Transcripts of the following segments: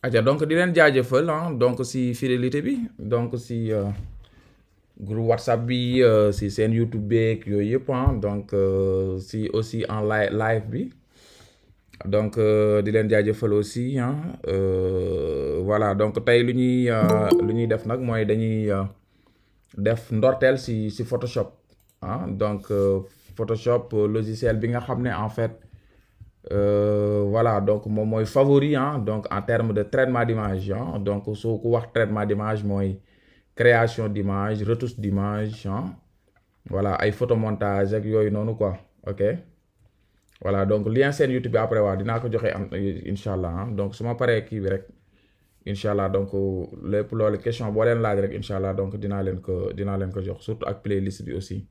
aja donc di leen hein donc si fidélité bi donc si euh, groupe whatsapp bi euh, si seen youtube beeg yoyep hein ah, donc euh, si aussi en live live bi donc di len jaajëfal aussi hein voilà donc tay lu ñuy lu def nak moy dañuy def ndortel si si photoshop ah donc photoshop logiciel bi nga xamné en fait euh, voilà donc mon moi, favori hein donc en termes de traitement d'image hein, donc ce qu'on wax traitement d'image moi création d'image retouche d'image hein, voilà et photomontage avec yoy noonu quoi ok voilà donc lien sur YouTube après voir dinaa joxe hein. donc c'est mon pareil qui bi rek donc pour euh, les question bo len laaj rek inshallah donc dinaa que ko dinaa ko jox surtout avec playlist aussi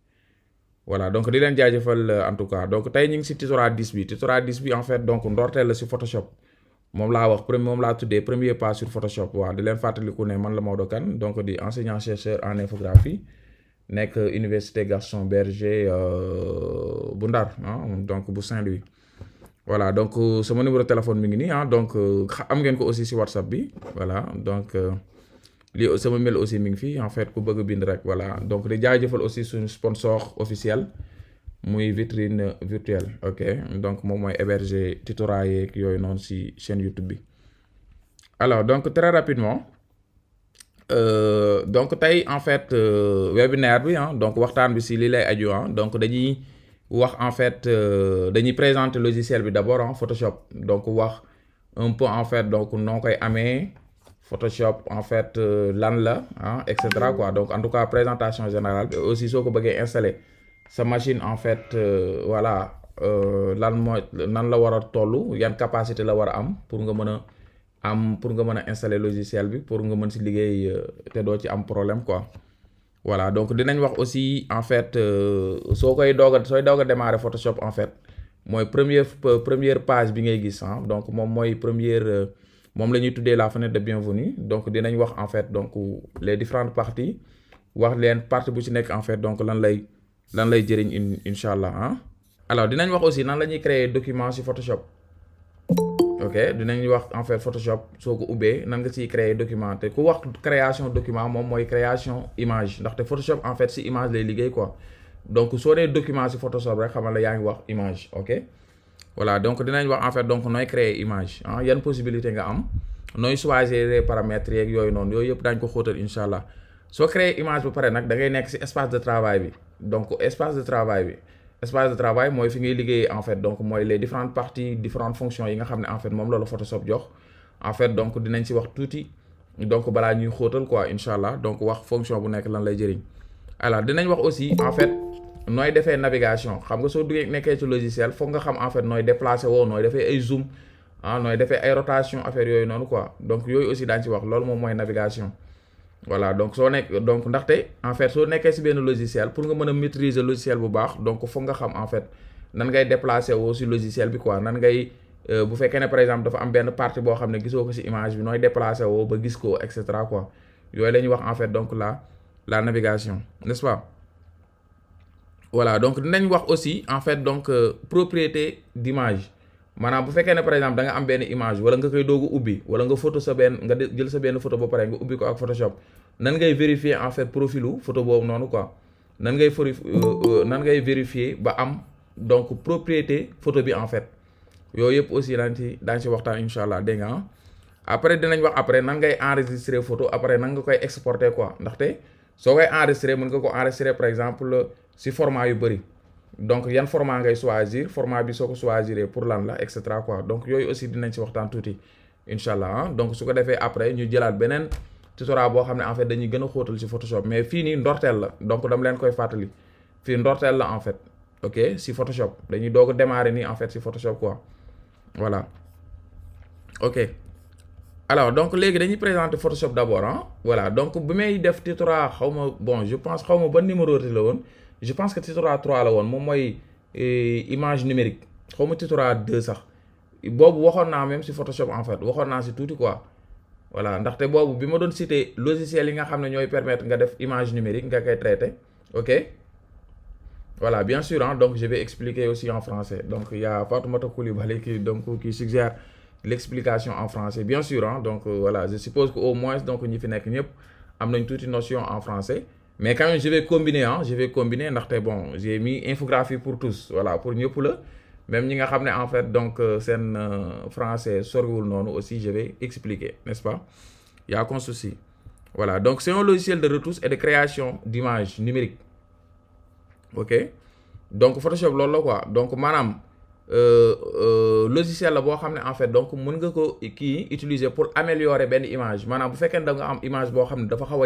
voilà donc di len jajeufal euh, en tout cas donc tu as ngi si tutorat 10 bi tutorat en fait donc on la sur Photoshop mom la wax premier mom la tuddee premier pas sur Photoshop voilà di leen fàttaliku ne man la donc di enseignant chercheur en infographie suis euh, université Gaston Berger euh bundar ah, donc bu Saint-Louis voilà donc euh, sama numéro de téléphone mi ah, donc am ngeen ko aussi sur WhatsApp bi voilà donc li sama mel aussi mi ngi en fait ku bëgg bind rek voilà donc di jaajëfal aussi suñu sponsor officiel muy vitrine virtuelle ok donc moom mooy héberger tutorat yeeg yooyu noonu si chaîne YouTube bi alors donc très rapidement euh, donc tey en fait euh, webinaire bi hein donc waxtaan bi si lii lay aju hein donc dañuy wax en fait euh, dañuy présenter logiciel bi d'abord en hein, Photoshop donc wax un peu en fait donc noo koy amee. Photoshop en fait euh, lan là hein, etc. donc en tout cas présentation générale aussi si vous voulez installer sa machine en fait euh, voilà euh, lan là il la a une capacité la pour nga vous le am pour installer logiciel pour que vous puissiez liggéey te doo ci problème quoi voilà donc vous wax aussi en fait si vous voulez démarrer Photoshop en fait la première première page bi ngay hein. donc la première mom lañuy ñuy la fenêtre de bienvenue donc dinañ wax en fait donc les différentes parties wax leen partie bu ci nek en fait donc lan lay lan lay jëriñ in hein ah. alors dinañ wax aussi nan lañuy créer document sur Photoshop ok dinañ wax en fait Photoshop soko ko nan nga ci créer document té ku wax création document mom moy création image té Photoshop en fait ci image lay liggéey quoi donc soo document sur Photoshop rek xamal la yaa wax image ok. voilà donc dinañ wax en fait donc nooy créer image ah yan possibilité nga am nooy choisir les paramètres yeeg yooyu noonu yooyu yëpp daañ ko xóotal incha allah soo créer image ba pare nag dangay nekk ci espace de travail bi donc espace de travail bi espace de travail mooy fi ngay liggéeyee en fait donc mooy les différentes parties différentes fonctions yi nga xam ne en fait moom loolu Photoshop jox en fait donc dinañ ci wax tuuti donc balaa ñuy xóotal quoi incha allah donc wax fonction bu nekk lan lay jëriñ dinañ wax aussi en fait. nooy defee navigation xam nga soo duggee nekkee ci logiciel foog nga xam en fait nooy déplacer woo nooy defee ay zoom ah nooy defee ay rotation affaire yooyu noonu quoi donc yooyu aussi daañu ci wax loolu moom mooy navigation voilà donc soo nekk donc ndaxte en fait soo nekkee ci benn logiciel pour nga mën a maîtriser logiciel bu baax donc foog nga xam en fait nan ngay déplacer woo ci logiciel bi quoi nan ngay euh, bu fekkee ne par exemple dafa am benn partie boo xam ne gisoo ko ci image bi nooy déplacer woo ba gis ko et cetera quoi yooyu la ñuy wax en fait donc la la navigation n'est-ce pas voilà donc dinañ wax aussi en fait donc euh, propriété d'image maintenant bu fekkene par exemple da nga am ben image wala nga koy dogu ubi wala nga photo sa ben nga jël sa ben photo ba pare nga ubi ko ak Photoshop nan ngay vérifier en fait profilu photo boobu noonu quoi nan ngay euh, euh, nan ngay vérifier ba am donc propriété photo bi en fait yooyu yëpp aussi daan ci daan ci waxtaan incha de dégg nga ah? après dinañ wax après nan ngay enregistrer photo après nan nga koy exporter quoi ndaxte so koy enregistrer mën nga ko enregistrer par exemple si format yu bari donc yan format ngay choisir format bi soko ko choisir pour lan la etc quoi donc yoy aussi dinañ ci waxtan touti inshallah hein? Ah. donc su ko après ñu jëlaat benen tutorat bo xamné en fait dañuy gëna a ci Photoshop mais fii nii ndorteel la donc dam leen koy fatali fi ndortel la en fait ok si Photoshop dañuy dogu a démarrer en fait si Photoshop quoi voilà ok alors donc légui dañuy présenter Photoshop d'abord hein? voilà donc bu may def tutorat xawma bon je pense xawma ma ban numéro la won je pense que titre 3 la won moom eh, image numérique xaw titre 2 sax bobu waxoon na même sur Photoshop en fait waxoon na si touti quoi voilà ndaxte boobu bi ma doon logiciel yi nga xamné ñoy permettre nga def image numérique nga kay traité ok voilà bien sûr hein donc je vais expliquer aussi en français donc il y a Fatoumata Koulibaly qui donc qui suggère l'explication en français bien sûr hein donc euh, voilà je suppose qu'au moins donc ñi fi nek ñep am nañ notion en français mais quand même je vais combiner hein. je vais combiner ndaxte bon j'ai mis infographie pour tous voilà pour ñëpp la même ñi nga en fait donc c'est euh, un euh, français soriwul non, aussi je vais expliquer n'est-ce pas Il y a aucun souci voilà donc c'est un logiciel de retouche et de création d'images numériques ok donc Photoshop lolo quoi donc euh, euh, logiciel la boire en fait donc mën nga ko utiliser pour améliorer ben image Madame, bu faites qu'un nga am image boire xam ne dafa xaw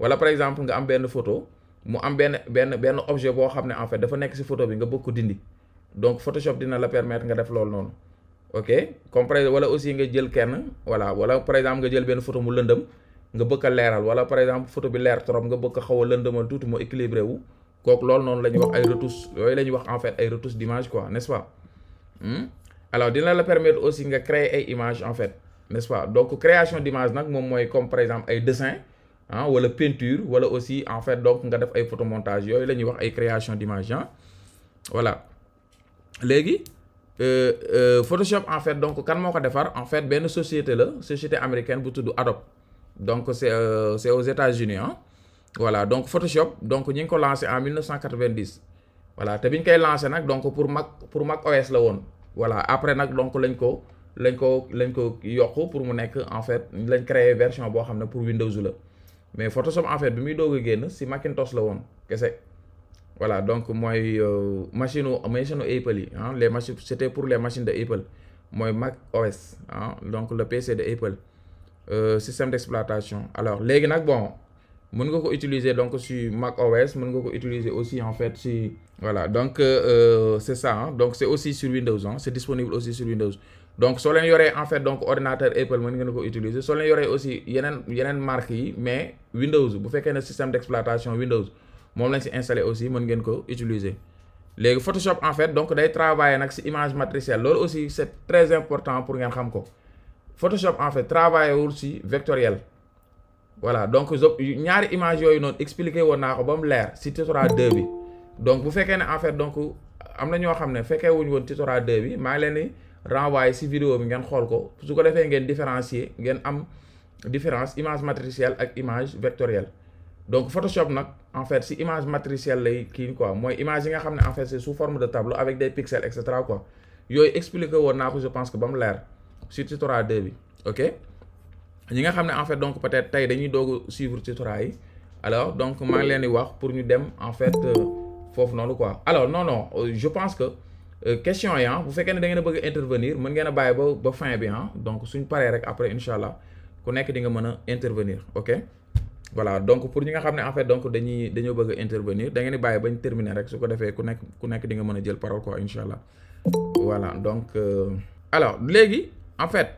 wala par exemple nga am benn photo mu am benn benn benn objet boo xam ne en fait dafa nekk si photo bi nga bëgg ko dindi donc Photoshop dina la permettre nga def loolu noonu ok comme wala aussi nga jël kenn voilà wala par exemple nga jël benn photo mu lëndëm nga bëgg leeral wala par exemple photo bi leer trop nga bëgg xaw a lëndëmal tuuti mu équilibré wu kooku loolu noonu la ñuy wax ay yooyu la ñuy wax en fait ay retouches d'image quoi n'est-ce pas hmm? la permettre aussi nga créer ay images en fait nest création d'image nag moom mooy comme par exemple ay dessin ou hein, wala peinture wala aussi en fait donc nga def ay photomontage yooyu la ñuy wax ay création d'images ah hein. voilà euh, euh, Photoshop en fait donc kan moo ko en fait une société là société américaine bu tudd Adobe donc c'est euh, c'est aux États-Unis Hein. voilà donc Photoshop donc ñi ngi ko lancé en 1990 voilà te bi ñu lancé nak donc pour Mac pour Mac OS la won. voilà après nak donc lañ ko lañ ko lañ ko yokk pour mu nek en fait lañ créer version bo xamné pour Windows la mais Photoshop en fait bi muy doog génn si Macintosh la woon kese voilà donc moi euh, machine machine Apple yi hein, les machines pour les machines de Apple mooy Mac OS hein, donc le PC de Apple euh, système d'exploitation. alors les nag bon mën nga utiliser donc sur Mac OS mën nga ko utiliser aussi en fait si voilà donc euh, c'est ça hein. donc c'est aussi sur Windows C'est disponible aussi sur Windows donc soo leen yoree en fait donc ordinateur Apple mën ngeen ko utiliser soo leen yoree aussi yeneen yeneen marque mais Windows bu fekkee ne système d'exploitation Windows moom lañ si installé aussi mën ngeen ko utiliser. léegi Photoshop en fait donc day travailler nag si image matricielle aussi c'est très important pour ngeen xam ko Photoshop en fait travailler wul vectoriel. voilà donc ñaari image yooyu noonu expliqué woon naa ko ba mu leer si tutoriel 2 donc bu fekkee ne en fait donc am na ñoo xam ne fekkee wuñ woon tutoriel 2 bi renvoyé ci vidéo bi ngeen xool ko su ko defee ngeen différencier ngeen am différence image matricielle ak image vectorielle donc Photoshop nak en fait si image matricielle lay kii quoi mooy image yi nga xam ne en fait c'est sous forme de tableau avec des pixels et cetera quoi yooyu expliqué woon naa ko je pense que ba mu leer sur tutoriel 2 bi ok ñi nga xam ne en fait donc peut-être tey dañuy doog suivre tutoriel yi alors donc maa ngi leen di wax pour ñu dem en fait euh, foofu noonu quoi alors non non euh, je pense que. Euh, question yi vous ah, bu fekkee ne da ngeen bëgg intervenir mën ngeen a bàyyi ba ba fin bi ah donc suñ paree rek après incha ku nekk di nga mën a intervenir ok voilà donc pour ñi nga xam ne en fait donc dañuy dañoo bëgg a intervenir da ngeen di bàyyi bañ terminer rek su ko defee ku nekk ku nekk di nga mën a jël parole quoi incha allah voilà donc euh... alors léegi en fait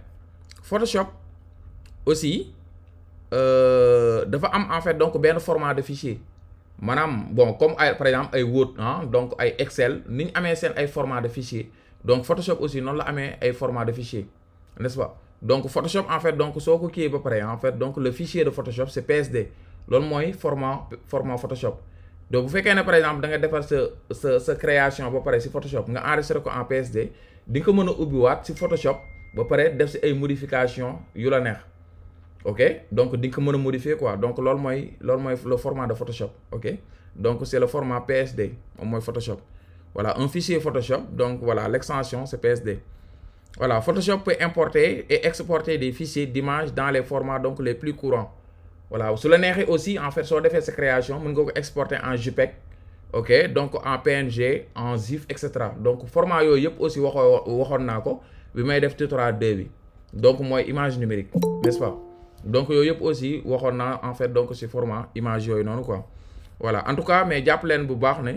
Photoshop aussi euh, dafa am en fait donc benn format de fichier. Madame, bon comme par exemple ay Word hein donc ay Excel ni y sen ay format de fichier donc Photoshop aussi non la amé ay format de fichier n'est-ce pas donc Photoshop en fait donc soko ki ba en fait donc le fichier de Photoshop c'est PSD lool moy format format Photoshop donc vous faites par exemple da nga ce ce ce création ba paré si Photoshop nga enregistré ko en PSD di nga ko mën Photoshop ba paré def ci ay modification la ok donc di modifier quoi donc le format de Photoshop ok donc c'est le format PSD au moins Photoshop voilà un fichier Photoshop donc voilà l'extension, c'est PSD voilà Photoshop peut importer et exporter des fichiers d'images dans les formats donc les plus courants voilà sur la aussi en fait sur faire de création on exporter en JPEG ok donc en PNG en ZIF, etc. donc format yooyu aussi waxoo waxoon naa ko bi may donc moi image numérique n'est-ce pas donc yooyu yëpp aussi waxoon naa en fait donc si format image yoy noonu quoi voilà en tout cas mais jàpp leen bu baax ne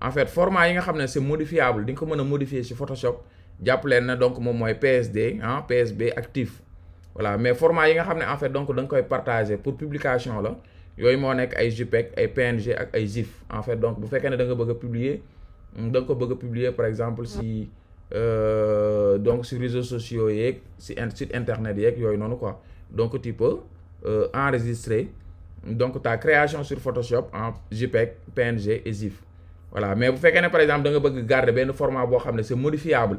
en fait format yi nga xam c'est modifiable ding ko meuna modifier ci Photoshop jàpp leen ne donc mom moy PSD hein ah, PSB actif voilà mais format yi nga xam en fait donc dang koy partager pour publication la yoy mo nek ay JPEG ay PNG ak ay GIF en fait donc bu fekkee ne da nga bëgg publier mm, dang ko bëgg publier par exemple si euh, donc les réseaux sociaux yek si site internet yek yoy noonu quoi donc, tu peux euh, enregistrer donc, ta création sur Photoshop en JPEG, PNG et GIF. Voilà. Mais vous faites par exemple, vous pouvez garder un format qui c'est modifiable.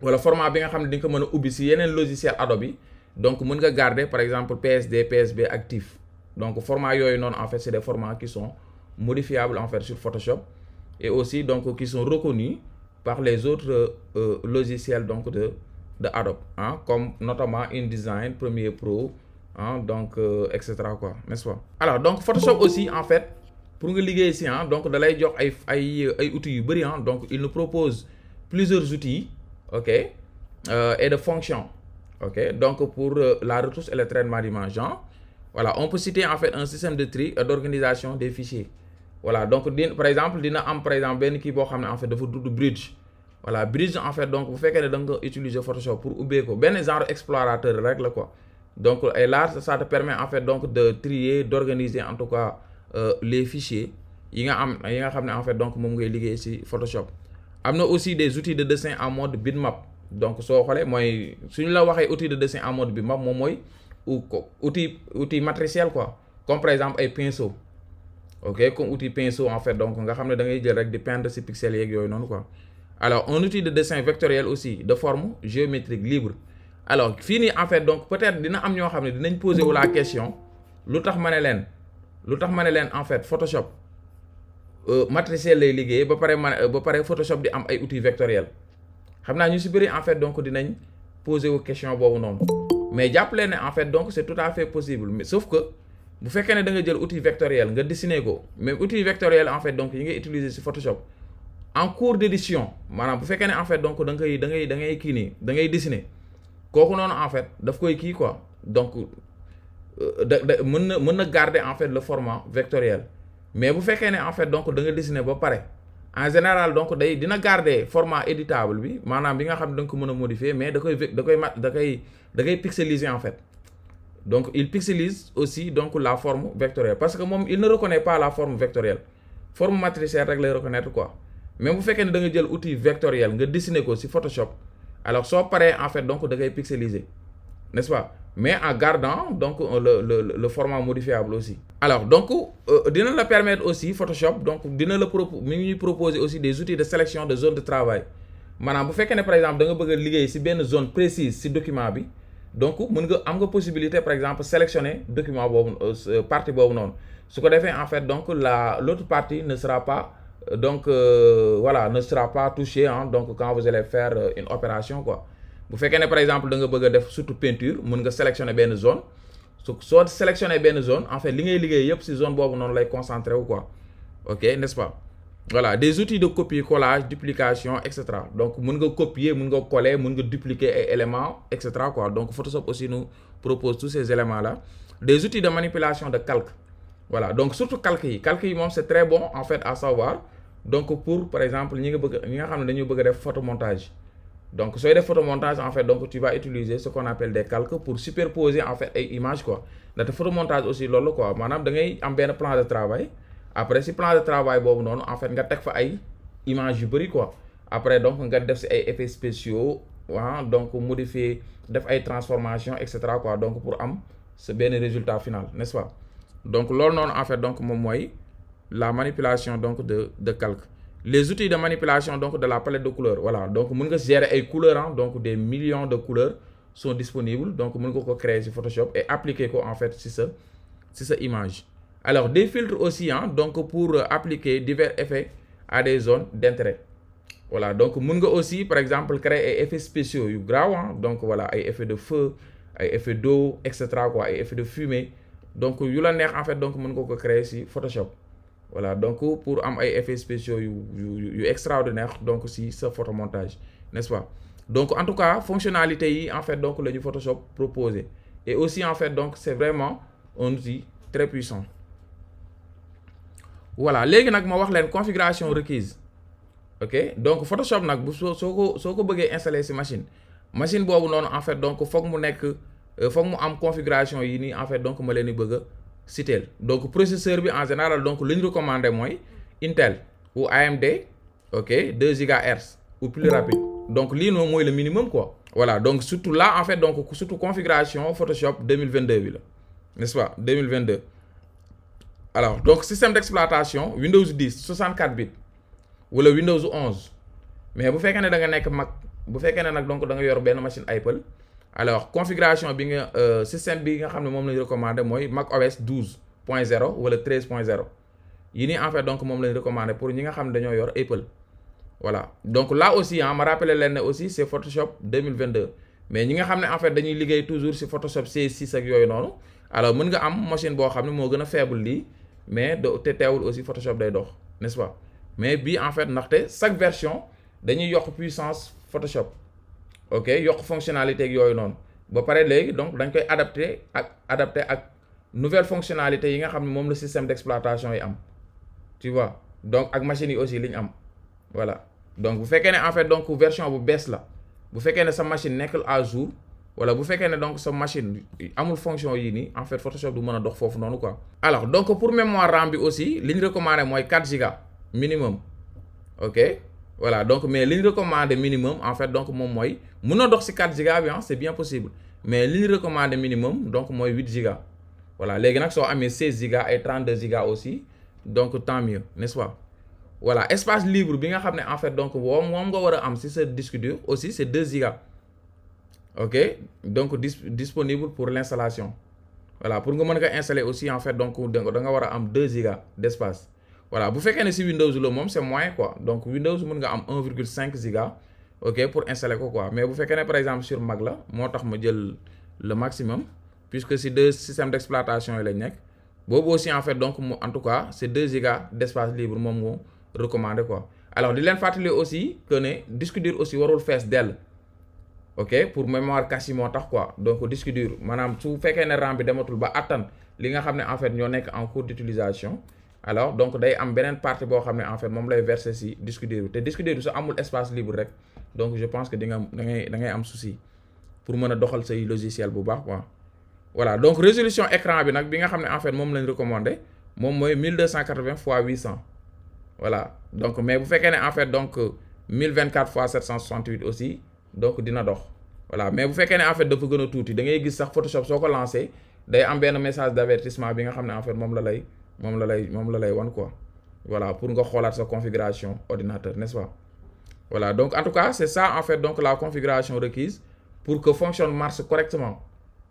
Voilà, format bien que vous pouvez un logiciel Adobe. Donc, vous pouvez garder, par exemple, PSD, PSB actif. Donc, format yoy non, en fait, c'est des formats qui sont modifiables en fait sur Photoshop et aussi donc qui sont reconnus par les autres euh, euh logiciels donc de de Adobe, hein, comme notamment InDesign, Premier Pro, hein, donc, euh, etc. Quoi, n'est-ce Alors, donc Photoshop aussi, en fait, pour nous liguer ici, hein, donc de lay outils hein, donc il nous propose plusieurs outils ok euh, et de fonctions ok donc pour euh, la retouche et le traitement d'image hein. voilà on peut citer en fait un système de tri d'organisation des fichiers voilà donc par exemple dina am par exemple qui en fait bridge voilà bridge en fait donc vous faites que da utiliser Photoshop pour oublier C'est ben genre explorateur rek quoi donc et là ça te permet en fait donc de trier d'organiser, en tout cas euh, les fichiers Il y a, en fait donc mon ngay ici ci Photoshop y aussi des outils de dessin en mode bitmap donc vous xolé si suñu la waxé outils de dessin en mode bitmap ou mooy outil outil matriciel quoi comme par exemple un pinceau ok comme outil pinceau en fait donc nga xamné da ngay jël rek peindre ces pixels yeeg yoy quoi alors un outil de dessin vectoriel aussi de forme géométrique libre alors fini, en fait donc peut-être dina am ñoo poser la question lu tax en fait Photoshop euh, matriciel lay liggéey ba paré ba Photoshop di am ay outils vectoriels Xamna ñu en fait donc dinañ poser ou question bobu non. mais en fait donc c'est tout à fait possible mais sauf que bu faites né da nga jël outil vectoriel nga dessiner ko mais outil vectoriel en fait donc yi ngay utiliser Photoshop en cours d'édition, manam vous bu fekkee en fait donc da ngay da ngay da ngay kii da ngay dessiner non en fait daf koy ki quoi donc euh, da da mën na garder en fait le format vectoriel mais bu fekkee ne en fait donc da nga dessiner ba paré en général donc day dina garder format éditable bi manam bi nga xam ne da ko modifier mais da koy da koy da koy da koy pixeliser en fait donc il pixelise aussi donc la forme vectorielle parce que mom il ne reconnaît pas la forme vectorielle forme matricielle rek lay reconnaître quoi mais vous faites que da outil vectoriel nga dessiner ko Photoshop alors ça pareil en fait donc vous pixelisé, pixeliser n'est-ce pas mais en gardant donc euh, le le le format modifiable aussi. alors donc euh, dina le permettre aussi Photoshop donc dina le proposer aussi des outils de sélection de zone de travail Maintenant vous faites que par exemple da bëgg zone précise ci document bi donc vous avez la possibilité par exemple sélectionner document boobu euh, partie bobu non. Ce que fait en fait donc la l'autre partie ne sera pas donc euh, voilà ne sera pas touché hein. donc quand vous allez faire euh, une opération quoi vous faites par exemple de de peinture vous pouvez sélectionner une zone soit sélectionner une zone en fait vous ligne yop ces zone vous non concentrer concentré quoi ok n'est-ce pas voilà des outils de copier collage duplication etc. donc vous copier vous coller vous dupliquer éléments etc. quoi donc Photoshop aussi nous propose tous ces éléments là des outils de manipulation de calque voilà donc surtout calque calque c'est très bon en fait à savoir donc pour par exemple nous nga bëgg des nga photomontage donc sooy def photomontage en fait donc tu vas utiliser ce qu'on appelle des calques pour superposer en fait ay images quoi photomontage aussi loolu quoi Maintenant, da ngay bien plan de travail après si plan de travail bon non en fait nga fa images yu quoi après donc nga def des effets spéciaux ah, donc modifier def ay transformations etc quoi donc pour am le résultat final n'est-ce pas donc loolu non en fait donc mon la manipulation donc de de calque les outils de manipulation donc de la palette de couleurs voilà donc on peut gérer les couleurs hein. donc des millions de couleurs sont disponibles donc on peut créer Photoshop et appliquer quoi en fait sur sa sur sa image alors des filtres aussi hein donc pour euh, appliquer divers effets à des zones d'intérêt voilà donc on peut aussi par exemple créer des effets spéciaux hein. donc voilà et effets de feu effet effets d'eau etc. quoi effets de fumée donc vous la en fait donc créer Photoshop voilà donc pour un ay effets spéciaux extraordinaire donc si photo photomontage n'est-ce pas donc en tout cas fonctionnalité en fait donc le Photoshop proposé et aussi en fait donc c'est vraiment un outil très puissant voilà léegi nag ma wax leen configuration requise ok donc Photoshop nag bu soo soo ko installer si machine machine boobu noonu en fait donc foog mu nekk euh, foog mu am configuration yi en fait donc ma Citel donc processeur en général donc li recommandé Intel ou AMD ok 2 GHz ou plus rapide donc lii moi le minimum quoi. voilà donc surtout là en fait donc surtout configuration Photoshop 2022 n'est-ce pas 2022 alors donc système d'exploitation Windows 10 64 bits Ou le Windows 11 mais vous faites qu'on dans une machine Apple alors configuration bi euh, système Je nga vous recommande moom lañ recommandé macOS 12.0 point 0 wala 13.0. en fait donc pour ñi nga xam Apple voilà donc là aussi je ah, me rappelle que aussi c'est Photoshop 2022 mais ñi nga en fait dañuy toujours ci Photoshop CS6 ak yooyu vous alors mën nga am machine qui est plus faible mais vous avez aussi Photoshop n'est-ce pas mais en fait chaque version dañuy yokk puissance Photoshop ok yokk fonctionnalité yooyu noonu ba pare léegi donc dañ koy adapté ak adapté ak nouvelle fonctionnalité yi nga xam ne moom système d'exploitation yi am tu vois donc ak machine yi aussi li am voilà donc bu fekkee ne en fait donc version bu bees la bu fekkee ne sa machine nekkul à jour wala bu fekkee ne donc sa machine amul fonction yi ni en fait Photoshop du mën a dox foofu noonu quoi. alors donc pour mémoire RAM bi aussi li ñu recommandé mooy 4 giga minimum ok voilà donc mais lignes ñu minimum en fait donc mon moi mon 4 giga c'est bien possible mais l'ind ñu minimum donc moi 8 giga voilà gars sont à mes 16 giga et 32 giga aussi donc tant mieux nest ce pas voilà espace libre bien nga en fait donc moi, moom nga si c'est disque dur aussi c'est 2 giga ok donc disponible pour l'installation. voilà pour que installer aussi en fait donc on nga 2 giga d'espace voilà vous faites ne si Windows le c'est moyen quoi donc Windows mën nga am 1,5 Go ok pour installer quoi mais vous faites ne par exemple sur Mac là moo tax le maximum puisque c'est deux systèmes d'exploitation yi lañ aussi en fait donc en tout cas c'est 2 Go d'espace libre moi moo recommandé quoi alors di leen aussi que disque dur aussi warul Face dell ok pour mémoire cache yi quoi donc disque dur madame su faites un RAM bi dematul ba attan li nga en fait un en cours d'utilisation alors donc day am benen partie bo xamné en fait mom lay verser ci disque dur te disque dur amul espace libre rek donc je pense que di nga da ngay da ngay am souci pour mën doxal say logiciel bu baax quoi voilà donc résolution écran bi nak bi nga xamné en fait mom lañ recommandé mom moy 1280 x 800 voilà donc mais bu fekké né en fait donc 1024 x 768 aussi donc dina dox voilà mais bu fekké né en fait dafa gën a tuuti da ngay gis sax Photoshop soko ko lancé day am un message d'avertissement, bi nga xamné en fait mom la lay mom la lay mom la quoi voilà pour nga xoolaat sa configuration ordinateur n'est-ce pas voilà donc en tout cas c'est ça en fait donc la configuration requise pour que fonctionne, marche correctement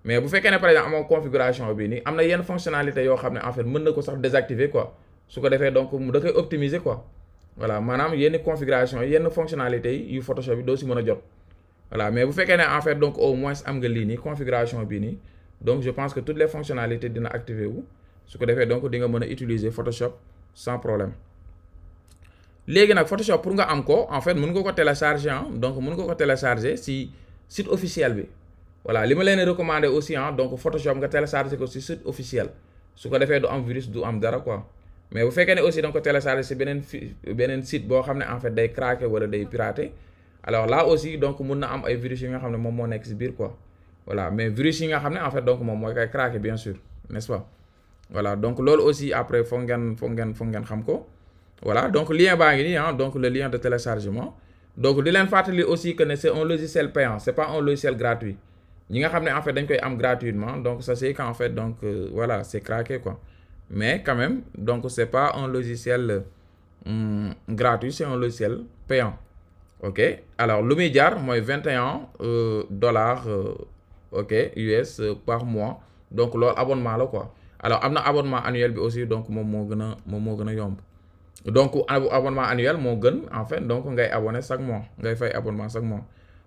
mais vous faites par exemple la configuration bini, nii une une fonctionnalité vous savez, en fait vous nako sax désactiver quoi su ko fait, donc mu da optimiser quoi voilà a une configuration une fonctionnalité a yu Photoshop il y si jot voilà mais vous faites en fait donc au moins am nga configuration bi donc je pense que toutes les fonctionnalités dina activer vous su ko defee donc di nga mën a utiliser Photoshop sans problème léegi nag Photoshop pour nga am ko en fait mën nga ko télécharger ah donc mën nga ko télécharger si site officiel bi voilà li ma leen recommandé aussi ah donc Photoshop nga télécharger ko si site officiel su ko defee du am virus du am dara quoi mais bu fekkee ne aussi da nga ko télécharger si beneen fi beneen site boo xam ne en fait day craquer wala day pirater alors là aussi donc mun na am ay virus yi nga xam ne moom moo nekk si biir quoi voilà mais virus yi nga xam ne en fait donc moom mooy koy craquer bien sûr n'est-ce pas voilà donc l'ol aussi après Fongan ngène ngène voilà donc lien ah, donc le lien de téléchargement donc di aussi que un logiciel payant c'est pas un logiciel gratuit ñi nga en fait dañ koy gratuitement donc ça c'est qu'en fait donc euh, voilà c'est craqué quoi mais quand même donc c'est pas un logiciel hmm, gratuit c'est un logiciel payant ok alors le média moi 21 dollars euh, ok US euh, par mois donc l'abonnement, abonnement quoi alors amna abonnement annuel bi aussi donc mom mo gëna mom mo gëna yomb donc abonnement annuel mo gën en fait donc ngay abonné 5 mois ngay fay abonnement 5 mois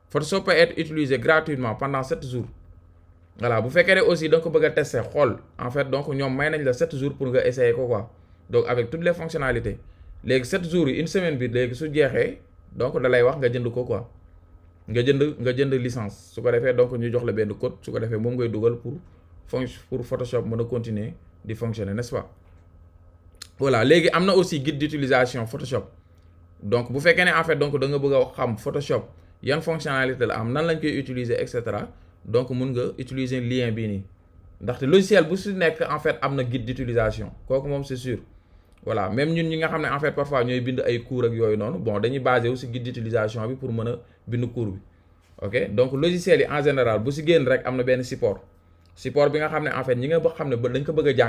photoshop peut être utilisé gratuitement pendant 7 jours voilà vous bu fekkere aussi donc bëgg tester xol en fait donc ñom may nañ la 7 jours pour que essayer ko quoi donc avec toutes les fonctionnalités Les 7 jours une semaine bi les su jéxé donc da lay wax nga jënd ko quoi nga jënd nga jënd licence su ko défé donc ñu jox la bénn code su ko défé mom ngay duggal pour pour Photoshop mën continuer di fonctionner n'est-ce pas voilà il y aussi guide d'utilisation Photoshop donc bu vous en fait donc da nga xam Photoshop yan fonctionnalité la am nan lañ koy utiliser etc. donc vous nga utiliser lien bien. ni logiciel vous su en fait amna guide d'utilisation mom c'est sûr voilà même ñun ñi nga en fait parfois ñoy bind ay cours ak yoy non bon dañuy basé wu guide d'utilisation pour mën a bind cours ok donc logiciel en général vous si génn rek am support support bi nga xamné en fait ñi nga xam ne ba dañ ko bëgg a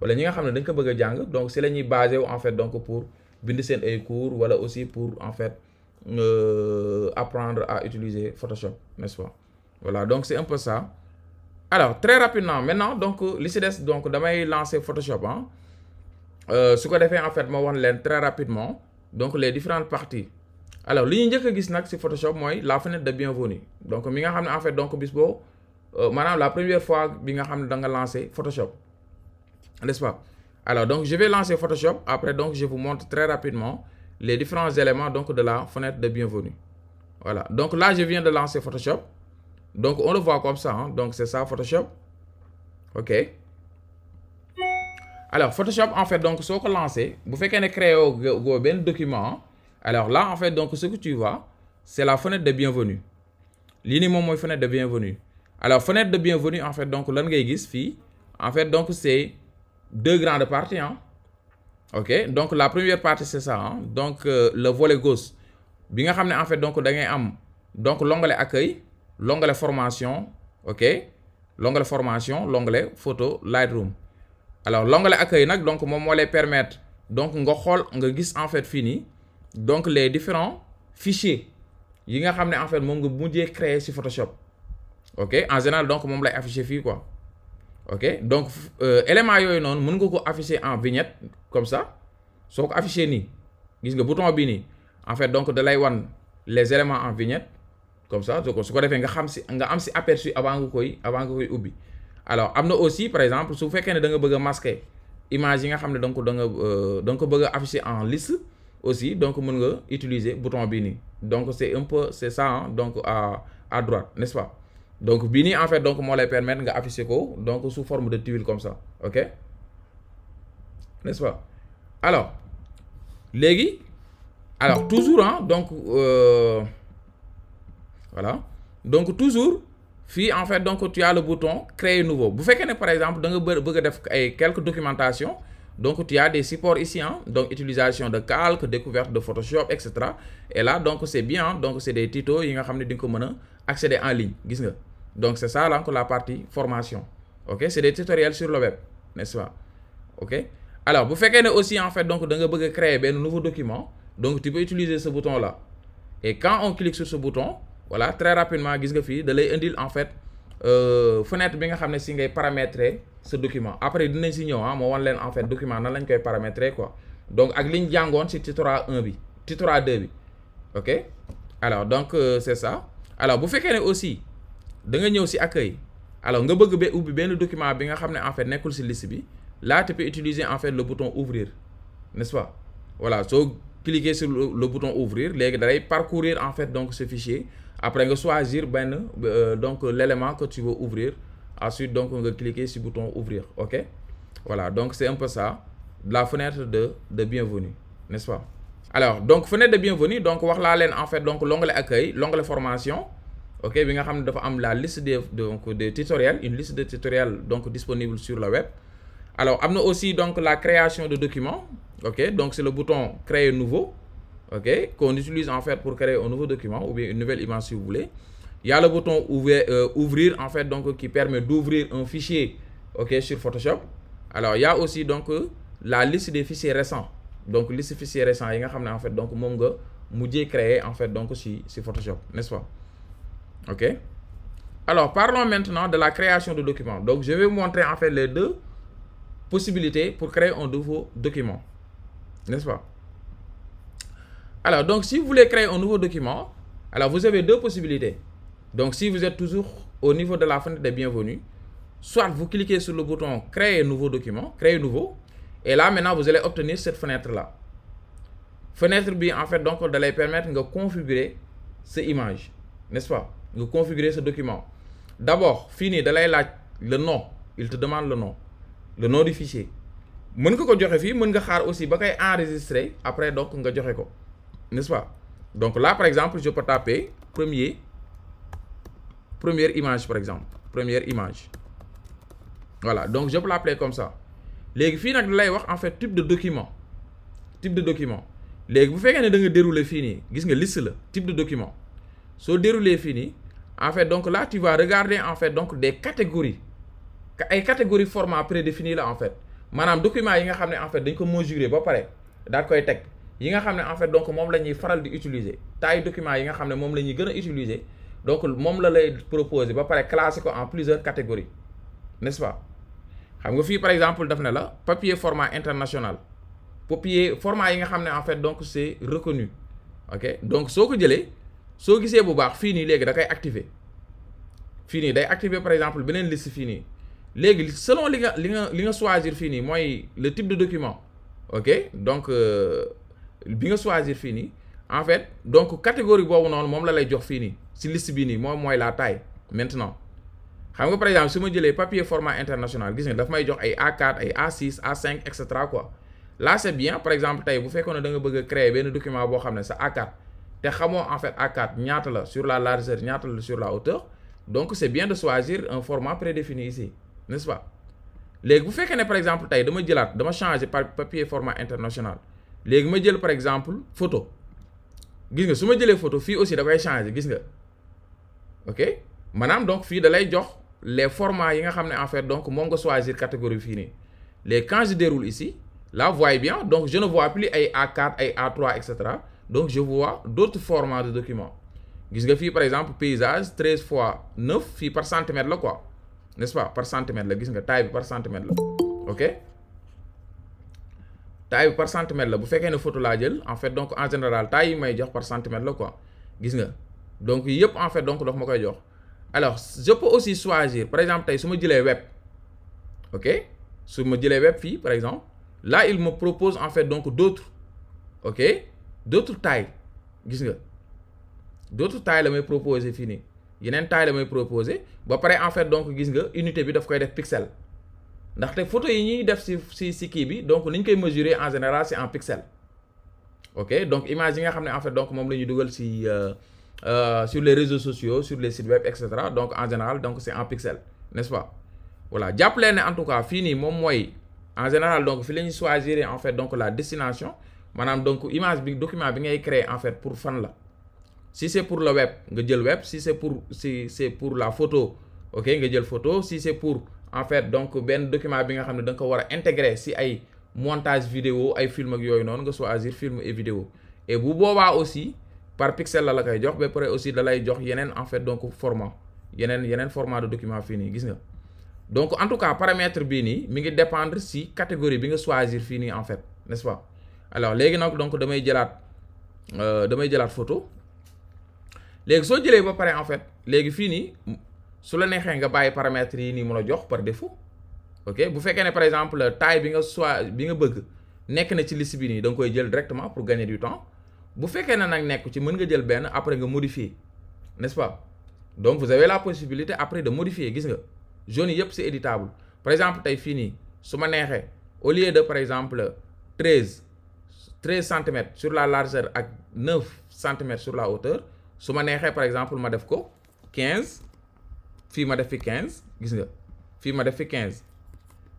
wala ñi nga xamné dañ ko bëgg jàng donc c'est lañuy basé en fait donc pour bind seen ay cours wala aussi pour en fait euh, apprendre à utiliser Photoshop n'est-ce pas voilà donc c'est un peu ça alors très rapidement maintenant donc li donc damay lancer Photoshop ah su ko defee en fait ma wax len très rapidement donc les différentes parties alors li ñu njëkk a gis nag si Photoshop moy la fenêtre de bienvenue donc mi nga xamné en fait donc bis euh, Madame, la première fois que nga a Photoshop n'est-ce pas alors donc je vais lancer Photoshop après donc je vous montre très rapidement les différents éléments donc de la fenêtre de bienvenue voilà donc là je viens de lancer Photoshop donc on le voit comme ça hein. donc c'est ça Photoshop ok alors Photoshop en fait donc qu'on lancer. lancé faites qu'on ne créé document hein. alors là en fait donc ce que tu vois c'est la fenêtre de bienvenue l'inimum fenêtre de bienvenue alors fenêtre de bienvenue en fait donc lan en fait donc c'est deux grandes parties hein ok donc la première partie c'est ça hein donc euh, le volet gauche bi en fait donc da donc l'onglet accueil l'onglet formation ok l'onglet formation l'onglet photo Lightroom alors l'onglet accueil donc moi moi les permettre donc nga xool nga en fait fini. donc les différents fichiers yi nga en fait mon créé créer sur Photoshop ok en général donc mon lay affiché fii quoi ok donc euh, élément yoy non mën nga ko afficher en vignette comme ça soo afficher affiché nii gis nga bouton bi en fait donc de lay wan les éléments en vignette comme ça donc, ce su fait nga xam si nga am si aperçu avant nga koy avant nga koy alors amna aussi par exemple si vous ne da nga beug masquer image yi nga xamne donc da nga euh, donc beug afficher en liste aussi donc mën nga utiliser bouton bi donc c'est un peu c'est ça hein, donc à à droite n'est-ce pas donc bini en fait donc moi les permettre nga afficher donc sous forme de tuile comme ça ok n'est-ce pas alors les alors toujours hein donc euh, voilà donc toujours puis en fait donc tu as le bouton créer nouveau vous faites par exemple donc quelques documentations... donc tu as des supports ici hein donc utilisation de calque découverte de Photoshop etc. et là donc c'est bien hein, donc c'est des tutos yi nga a accéder en ligne nga. Donc, c'est ça, donc la partie formation. OK? C'est des tutoriels sur le web, n'est-ce pas? OK? Alors, vous faites aussi, en fait, donc, vous créer un nouveau document. Donc, tu peux utiliser ce bouton-là. Et quand on clique sur ce bouton, voilà, très rapidement, vous voyez, vous en fait, euh, fenêtre bi nga xam si paramétrer ce document après vous si ñëw ah en fait document vous lañ koy quoi donc ak li ñu jàngoon si tutorat 1 bi tutorat 2 bi ok alors donc euh, c'est ça alors vous faites aussi da nga ñëw accueil alors nga bëgg ubbi document bi nga xam en fait liste là tu peux utiliser en fait le bouton ouvrir n'est-ce pas voilà soo cliquer sur le, bouton ouvrir léegi parcourir en fait donc ce fichier après nga choisir benn euh, donc l'élément que tu veux ouvrir ensuite donc nga cliquer sur bouton ouvrir ok voilà donc c'est un peu ça la fenêtre de de bienvenue n'est-ce pas alors donc fenêtre de bienvenue donc wax la leen en fait donc l'onglet accueil l'onglet formation ok bi nga xam la liste de donc tutoriels une liste de tutoriels donc disponible sur la web alors am aussi donc la création de documents ok donc c'est le bouton créer nouveau ok qu'on utilise en fait pour créer un nouveau document ou bien une nouvelle image si vous voulez il y a le bouton ouvrir, euh, en fait donc qui permet d'ouvrir un fichier ok sur Photoshop alors il y a aussi donc la liste des fichiers récents donc liste fichiers récents yi nga en fait donc mon nga créer en fait donc aussi sur Photoshop n'est-ce pas OK Alors, parlons maintenant de la création de documents. Donc, je vais vous montrer en fait les deux possibilités pour créer un nouveau document. N'est-ce pas Alors, donc, si vous voulez créer un nouveau document, alors vous avez deux possibilités. Donc, si vous êtes toujours au niveau de la fenêtre des bienvenus, soit vous cliquez sur le bouton « Créer nouveau document »,« Créer nouveau », et là, maintenant, vous allez obtenir cette fenêtre-là. Fenêtre bien en fait, donc, d'aller permettre de configurer ces images. N'est-ce pas nga configurer ce document d'abord fini de le nom il te demande le nom le nom du fichier mën nga ko joxe fi mën nga xaar aussi ba enregistrer après donc nga joxe ko n'est-ce pas donc là par exemple je peux taper premier première image par exemple première image voilà donc je peux l'appeler comme ça les fins nak en fait type de document type de document les bu vous faites da nga dérouler fini gis nga liste le type de document Ce dérouler fini en fait donc là tu vas regarder en fait donc des catégories ay catégories format prédéfinie là en fait madame document yi nga xam en fait dañ ko mesurer ba pareil. D'accord, koy tech yi nga xam en fait donc mon la ñuy faral di utiliser taille document yi nga xam ne moom la utiliser donc moom la lay proposer ba pareil. classer en plusieurs catégories n'est-ce pas xam nga par exemple daf ne la papier format international papier format yi nga en fait donc c'est reconnu ok donc soo ko so qui bu baax fini légui activé da kay activer fini day activer par exemple benen liste fini selon li nga li nga choisir le type de document ok donc euh, bi nga choisir fini en fait donc catégorie vous non mom la lay jox fini si liste bi ni moy la taille maintenant xam nga par exemple suma ma les papier format international gis nga daf may jox A4 A6 A5 etc. quoi là c'est bien par exemple vous bu fekkoon da nga bëgg créer un document sa A4 te sais en fait A4 ñaata sur la largeur sur la hauteur donc c'est bien de choisir un format prédéfini ici n'est-ce pas Les vous faites par exemple je vais changer par papier format international je ma jël par exemple photo Si je me dis les photo fii aussi da changer gis ok Madame, donc fille de lay les formats yi nga a en fait donc je choisir catégorie finie. Les quand je déroule ici là vous voyez bien donc je ne vois plus A4 A3 etc., donc, je vois d'autres formats de documents. Gis par exemple paysage 13 fois 9 fi par centimètre là quoi n'est-ce pas par centimètre là, gis taille par centimètre là. ok taille par centimètre vous faites une une photo là, jël en fait donc en général taille mais may par centimètre là, quoi gis nga donc a en fait donc daf ma alors je peux aussi choisir par exemple si me dis le web ok sur dis le web fi, par exemple là il me propose en fait donc d'autres ok d'autres tailles gis nga d'autres tailles lamay proposer fini yenen une taille me proposer ba pare en fait donc gis nga unité bi daf koy def pixel ndaxte photo yi ñuy def ci ci ci kii bi donc niñ koy mesurer en général c'est en pixel ok donc image yi nga xamné en fait donc moom la ci euh, euh, sur les réseaux sociaux sur les sites web etc. donc en général donc c'est en pixel n'est-ce pas voilà J'ai en tout cas fini mon moyen. en général donc fi la choisir en fait donc la destination manam donc image bi document bi ngay créer en fait pour fan la si c'est pour le web nga jël web si c'est pour si c'est pour la photo ok nga jël photo si c'est pour en fait donc ben document bi nga xam ne da nga ko intégrer si ay montage vidéo ay film ak yoy non nga choisir film et vidéo et bu pouvez aussi par pixel la la koy jox ba pare aussi da lay jox yenen en fait donc format yenen yenen format de document fini, nii gis nga donc en tout cas paramètre bi ni mi ngi dépendre si catégorie bi nga choisir fini en fait n'est-ce pas alors léegi nag donc damay euh damay jëlaat photo léegi so jëlee ba paré en fait légui fini. Sur su la neexee nga bàyyi paramètres yi ni mu jox par défaut ok bu fekkee né par exemple taille bi nga soit bi nga bëgg nek na ci liste bi ni dang koy jël directement pour gagner du temps bu fekkee ne nak nek ci mën nga jël ben après nga modifier n'est-ce pas donc vous avez la possibilité après de modifier gis nga jaune yi c'est éditable par exemple tay fini. Sur nexé au lieu de par exemple 13 13 cm sur la largeur et 9 cm sur la hauteur. Si je fais par exemple, je fais 15. Ici, je fais 15. Vous voyez 15.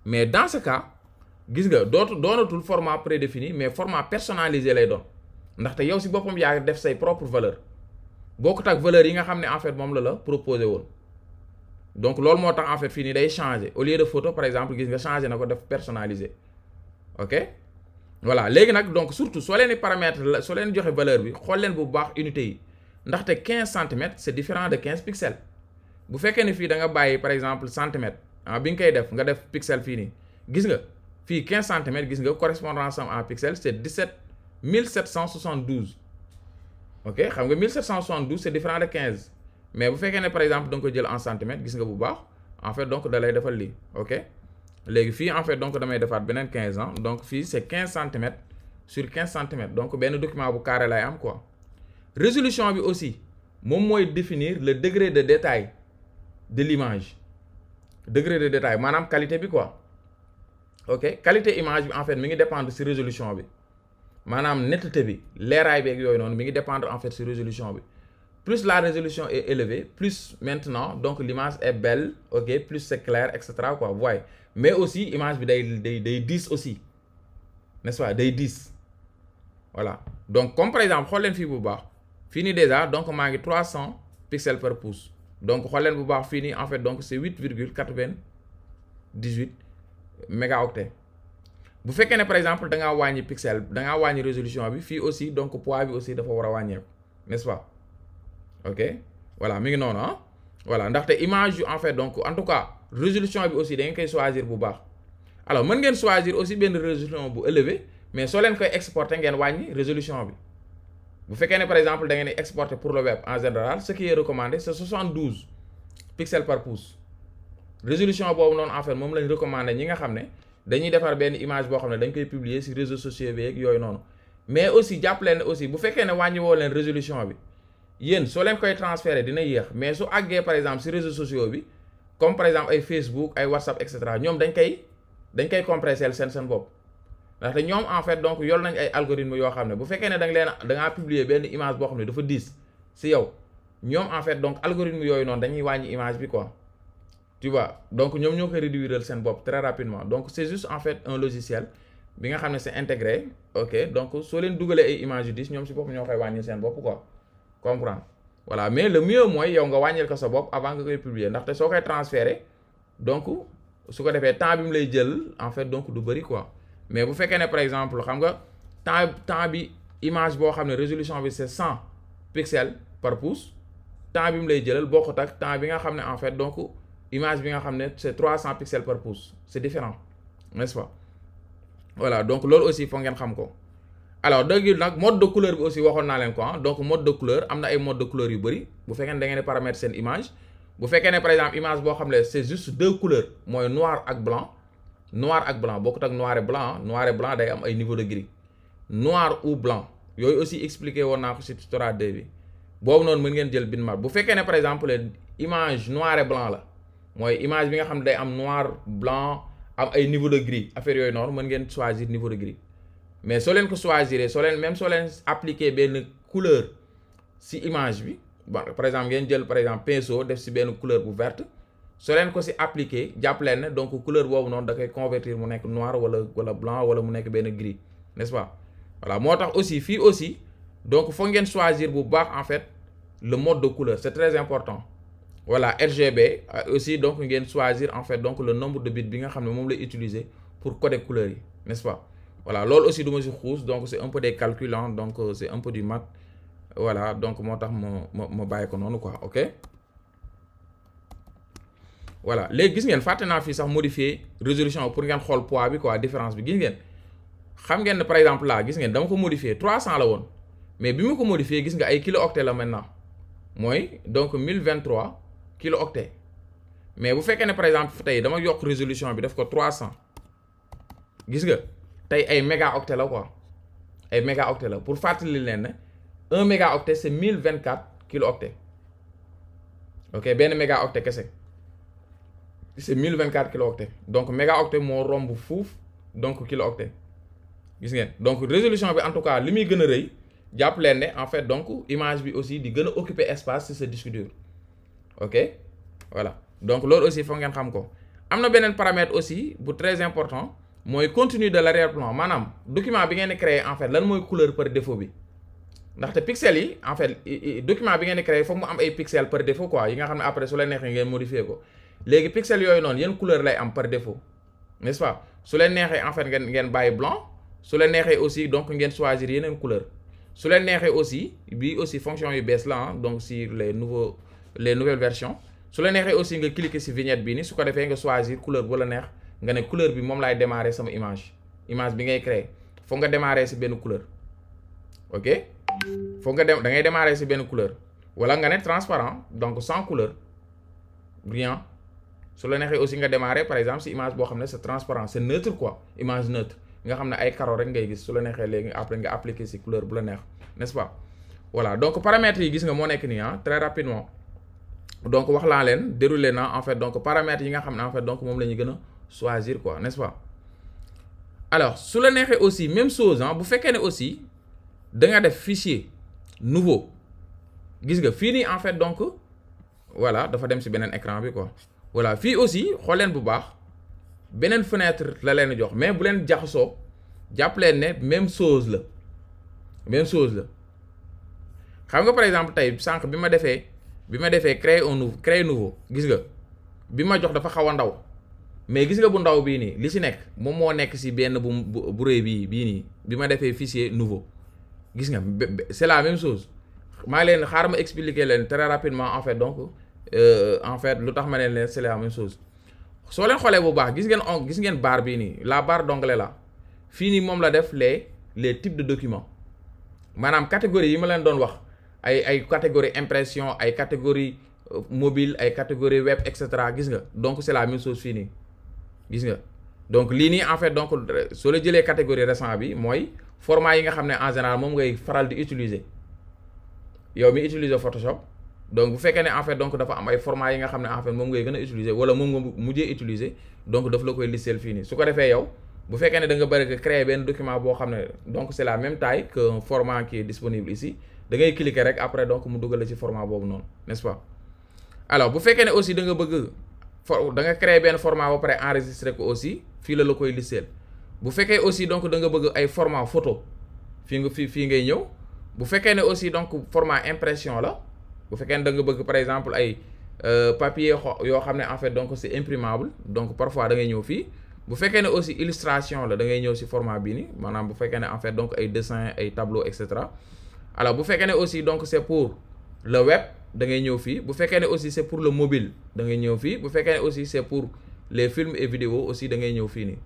Mais dans ce cas, vous voyez, d'autres un tout format prédéfini, mais un format personnalisé les donne. Parce que si vous avez ses propres valeurs, si vous avez fait valeur, propres valeurs, vous avez proposé. Donc, le montant en fait fini, il changer. Au lieu de photo, par exemple, il changer, il de personnalisé. Ok? voilà donc surtout so vous paramètres so paramètres, si joxe valeur bi vous une bu baax unité yi té 15 cm, c'est différent de 15 pixels bu vous ne fi da par exemple cm. ah bi nga koy def nga def pixel fini. gis nga 15 cm gis nga correspondance à en pixel c'est 1772 ok xam nga 1772 c'est différent de 15 mais bu vous ne par exemple donc nga vous jël en centimètres gis en fait donc avez lay defal ok. Les filles en fait donc damay defat benen 15 ans donc fi c'est 15 cm sur 15 cm donc nous document bu carré lay am quoi résolution bi aussi mom moy définir le degré de détail de l'image degré de détail manam qualité bi quoi ok qualité image en fait mi ngi dépendre sur résolution bi Manam netteté bi leeraay bi ak yoy non mi dépendre en fait sur résolution bi plus la résolution est élevée plus maintenant donc l'image est belle ok plus c'est clair etc quoi voyez mais aussi image bi day day aussi n'est-ce pas day 10. voilà donc comme par exemple si vous fi bu déjà donc m'a ngi 300 pixels par pouce donc si vous bu fini en fait donc c'est 8,98 18 mégaoctets bu fekkee ne par exemple da un wàññi pixel da nga wàññi résolution bi fii aussi donc poids bi aussi dafa war a n'est-ce pas ok voilà mais non, non. Ah. voilà ndaxte image yu en fait donc en tout cas résolution bi aussi dañ koy choisir bu baax alors mën ngeen choisir aussi benn résolution bu élevé mais soo leen koy exporter ngeen wàññi résolution bi bu fekkee ne par exemple da ngeen exporter pour le web en général ce qui est recommandé c'est 72 pixels par pouce résolution boobu noonu en fait moom lañ recommandé ñi nga xam ne dañuy defar benn image boo xam ne dañ koy publier ci réseaux sociaux bi ak yooyu noonu mais aussi jàpp leen aussi bu fekkee ne wàññi woo leen résolution bi yéen soo leen koy transférer dina yéex mais su àggee par exemple ci réseaux sociaux bi comme par exemple ay Facebook ay WhatsApp et cetera ñoom dañ koy dañ koy compressel seen seen bopp ndaxte ñoom en fait donc yoon nañ ay algorithme yoo xam ne bu fekkee ne da nga leen da ngaa publier benn image boo xam ne dafa diis si yow ñoom en fait donc algorithme yooyu noonu dañuy wàññi image bi ko tu vois donc ñoom ñoo koy réduire seen bopp très rapidement donc c'est juste en fait un logiciel bi nga xam ne c'est intégré ok donc soo leen dugalee ay image yu ñoom si bopp ñoo koy wàññi seen bopp quoi comprendre voilà mais le mieux moi yow nga wàññil ko sa bop avant que koy publier ndax soo sokay transféré donc su ko defee temps bi mu lay jël en fait donc du bari quoi mais bu fekkee par exemple xam nga temps temps bi image bo xamné ne résolution bi c'est 100 pixels par pouce temps bi mu lay jëlal bokkut ak temps bi nga xamné en fait donc image bi nga xamné c'est 300 cents pixels par pouce c'est différent n'est-ce pas voilà donc loolu aussi foog ngeen xam ko alors donc yi mode de couleur bi aussi waxoon naa leen ko ah. donc mode de couleur am na ay mode de couleur yu bëri bu fekkee ne da ngeen paramètre image bu faites par exemple image boo xam c'est juste deux couleurs moi noir ak blanc noir ak blanc beaucoup de noir et blanc ah. noir et blanc day am ay niveau de gris noir ou blanc vais aussi expliquer woon naa ko ci tutoriel 2 bi non noonu mën ngeen bin mar. bu fekkee par exemple image noir et blanc la mooy image bi nga xam day am noir blanc am ay niveau de gris affaire yooyu noonu mën ngeen choisir niveau de gris mais si vous ko choisir même si vous appliquer une couleur si image bi par exemple vous jël par exemple pinceau def si une couleur verte soo qu'on ko ci appliquer jàpp donc couleur boobu non da koy convertir mu noir ou wala blanc ou mu gris n'est-ce pas voilà motax aussi fi aussi donc il ngeen choisir bu baax en fait le mode de couleur c'est très important voilà RGB euh, aussi donc ngeen choisir en fait donc le nombre de bits que nga xam utiliser pour coder couleur n'est-ce pas voilà l'ol aussi de ma si donc c'est un peu des calculants hein, donc euh, c'est un peu du math, voilà donc motax mo mo ma quoi ok voilà les gis ngène fàtte naa fii sax modifier résolution pour ngène xool poids bi quoi différence bi gis ngène xam ngène par exemple là gis ngène dama ko modifier 300 la won mais bi ko modifier gis nga ay kilo octet là maintenant oui, donc 1023 kilo octet mais bu fekkene par exemple voyez, dama yokk résolution bi def ko 300 gis nga. Et méga octets la quoi ay octets là pour faire les 1 un octet c'est mille vingt quatre kilooctets ok octet mégaoctet qu'est-ce c'est 1024 kilo quatre donc méga mégaoctet mo romb fou donc kilooctet gis ngeen donc résolution bi en tout cas limi gëna reuy a plein né en fait donc image bi aussi di gëna occuper espace ci ce disque dur ok voilà donc l'autre aussi font ngeen xam ko amna bien un paramètre aussi bu très important moy continue de l'arrière-plan manam document bi ngeen créer en fait lan moy couleur par défaut bi ndaxte pixel yi en fait document bi ngeen créer faut mu am ay pixel par défaut quoi yi nga xamne après su la neexee ngeen modifier ko légui pixel yoy non une couleur lay am par défaut n'est-ce pas su le neexee en fait ngeen ngeen baye blanc su le neexee aussi donc ngeen choisir yeneen couleur su le neexee aussi bi aussi fonction yu bees la hein, donc sur les nouveaux les nouvelles versions su le neexee aussi nga cliquer sur vignette bi ni su ko défé nga choisir couleur wala la neex nga ne couleur bi mom lay démarrer sama image image bi ngay créer fo nga démarrer si ben couleur ok fo nga da ngay démarrer si ben couleur wala nga ne transparent donc sans couleur rien su la nexé aussi nga démarrer par exemple ci image bo xamné ne c'est transparent c'est neutre quoi image neutre nga xamné ay carreaux rek ngay gis su la nexé légui après nga appliquer ci couleur bu la nex n'est-ce pas voilà donc paramètres yi gis nga mo nek ni hein ah, très rapidement donc wax la len déroulé na en fait donc paramètres yi nga xamné en fait donc mom lañu gëna choisir quoi n'est-ce pas alors sous le neexee aussi même chose hein bu fekkee aussi da nga def fichier nouveau gis fini en fait donc voilà de dem si un écran bi quoi voilà fi aussi xool bu baax benen fenêtre la len jox mais bu len jaxasoo jàpp même chose là même chose là xam par exemple tay sank bima ma bima bi créer un nouveau créer nouveau gis nga bima jox dafa xaw ndaw mais gis nga bu ndaw bii nii li ci nekk moom moo nekk ci benn bu bu rëy bii bii nii bi ma defee fichier nouveau gis nga c'est la même chose maa leen xaar ma expliquer leen très rapidement en fait donc euh, en fait lu tax ma ne leen c'est la même chose soo leen xoolee bu baax gis ngeen on gis ngeen barre bii nii la barre d'onglet la fii nii moom la def les les types de documents maanaam catégorie yi ma leen doon wax ay ay catégorie impression ay catégorie euh, mobile ay catégorie web et cetera gis nga donc c'est la même chose fii nii gis donc l'ini en fait donc sur la jëlee catégorie récent bi moy format yi nga xamné en général mom ngay faral di utiliser yow mi utiliser Photoshop donc bu fekkee est en fait donc dafa am ay format yi nga xamné en fait mom ngay gëna utiliser wala mom nga utiliser donc daf la koy listeel le fini su ko defee yow bu fekkee ne da nga bëri que créer ben document bo xamné donc c'est la même taille que qu'un format qui est disponible ici da ngay cliquer rek après donc mu duggal ci format bobu non n'est-ce pas alors bu fekkee est aussi da nga bëgg for da nga créer benn format ba pare enregistré ko aussi fii la la koy listeel bu fekkee aussi donc danga bëgg ay format photo fii nga fii fii ngay ñëw bu fekkee ne aussi donc format impression la bu fekkee ne da nga bëgg par exemple ay euh, papier yoo xam ne en fait donc c'est imprimable donc parfois da ngay ñëw fii bu fekkee ne aussi illustration la dangay ñëw si format bii ni maanaam bu fekkee ne en donc ay dessin ay tableau et cetera alors bu fekkee ne aussi donc c'est pour le web da ngay ñëw fii bu fekkee ne aussi c'est pour le mobile da ngay ñëw fii bu fekkee ne aussi c'est pour les films et vidéos aussi da ngay ñëw fii nii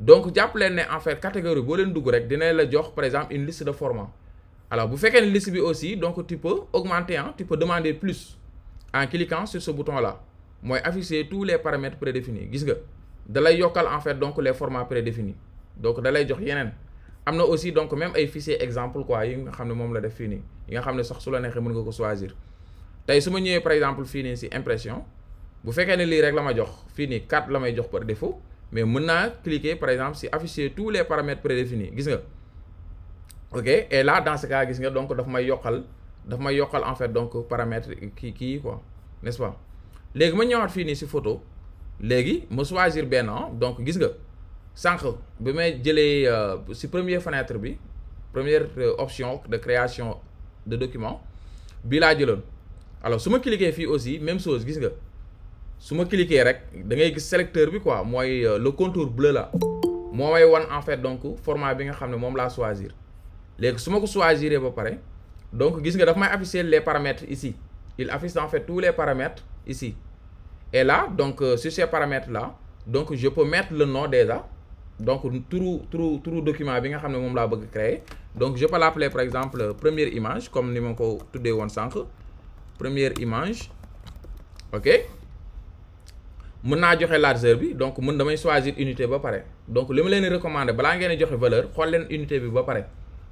donc jàpp leen ne en fait catégorie boo leen dugg rek dina la jox par exemple une liste de formats alors bu fekkee ne liste bi aussi donc tu peux augmenter hein tu peux demander plus en cliquant sur ce bouton là mooy afficher tous les paramètres prédéfinis gis nga da lay yokkal en fait donc les formats prédéfinis donc da lay jox yeneen am na aussi donc même ay exemple quoi yi nga xam ne moom la def fii nii yi nga xam ne sax su la neexee mën nga ko choisir tey su ma ñëwee par exemple fii nii si impression bu fekkee ne lii rek la ma jox fii nii 4 la may jox par défaut mais mën naa cliquer par exemple si afficher tous les paramètres prédéfinis gis nga ok et là dans ce cas gis nga donc daf may yokkal daf may yokkal en fait donc paramètres kii kii quoi n'est-ce pas léegi ma ñëwaat fii nii si photo léegi ma choisir benn ah, donc gis nga sànq bi may jëlee euh, si première fenêtre bi première euh, option de création de document bi laa jëloon alors su ma cliquer fii aussi même chose gis nga su ma cliquer rek da ngay gis sélecteur bi quoi mooy euh, le contour bleu là moo may wan en fait donc format bi nga xam ne moom laa choisir léegi su ma ko choisiree ba pare donc gis nga daf may afficher les paramètres ici il affiche en fait tous les paramètres ici et là donc sur ces paramètres là donc je peux mettre le nom déjà donc tout document bien que nous avons créer donc je peux l'appeler par exemple première image comme nous avons tout de one première image ok maintenant j'aurai largeur donc je je choisir unité va pareil donc le mieux recommandé vous et une valeur quoi l'unité va pareil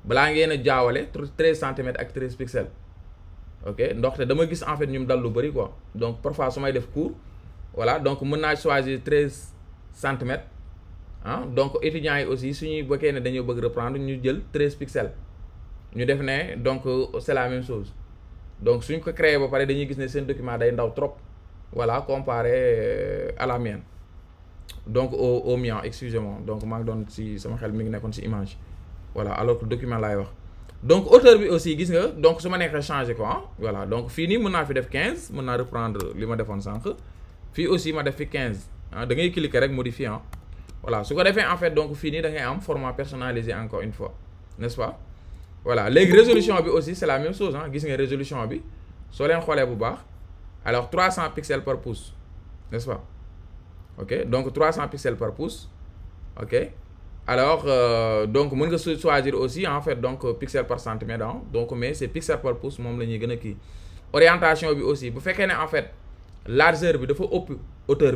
blanc et j'aurai 13 cm avec 13 pixels ok donc c'est demain qui en fait nous dans l'oubli quoi donc parfois je vais faire court voilà donc maintenant choisir 13 cm donc, ah, donc étudiants aussi si bokkee né dañu bëgg reprendre ñu jël 13 pixels ñu def né donc euh, c'est la même chose donc suñu ko créer ba paré dañuy gis né sen document day ndaw trop voilà comparé euh, à la mienne donc au au mien excusez-moi donc je ngi doon ci sama xel mi ngi nekkon ci image voilà alors que document lay wax donc auteur bi aussi gis nga donc suma changé quoi ah, voilà donc fini je vais faire fi def vais reprendre li ma defoon sànq fi aussi ma def fi 15. Ah, da ngay cliquer rek modifier voilà qu'on a fait en fait donc fini nii format personnalisé encore une fois n'est-ce pas voilà les résolutions aussi c'est la même chose vous hein. avez nga résolution bi soleil, quoi alors 300 pixels par pouce n'est-ce pas ok donc 300 pixels par pouce ok alors euh, donc vous pouvez choisir aussi en fait donc euh, pixels par centimètre hein. donc mais c'est pixels par pouce mon la orientation aussi vous faites en fait largeur bi dafa hauteur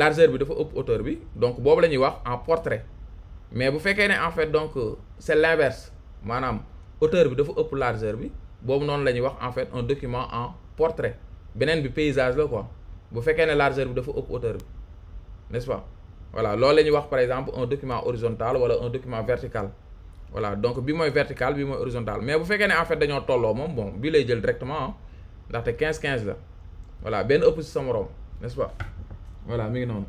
largeur bi dafa ëpp hauteur bi donc boobu la ñuy wax en portrait mais bu fekkee ne en fait donc euh, c' est l' inverse maanaam hauteur bi dafa ëpp largeur bi boobu noonu la ñuy wax en fait un document en portrait beneen bi paysage la quoi bu fekkee ne largeur bi dafa ëpp hauteur bi n' ce pas voilà loolu la wax par exemple un document horizontal wala un document vertical voilà donc bi mooy vertical bi mooy horizontal mais bu fekkee ne en fait dañoo tolloo moom bon bii lay jël directement ah ndaxte 15 15 la voilà benn ëpp si sa morom n' ce pas voilà mais non.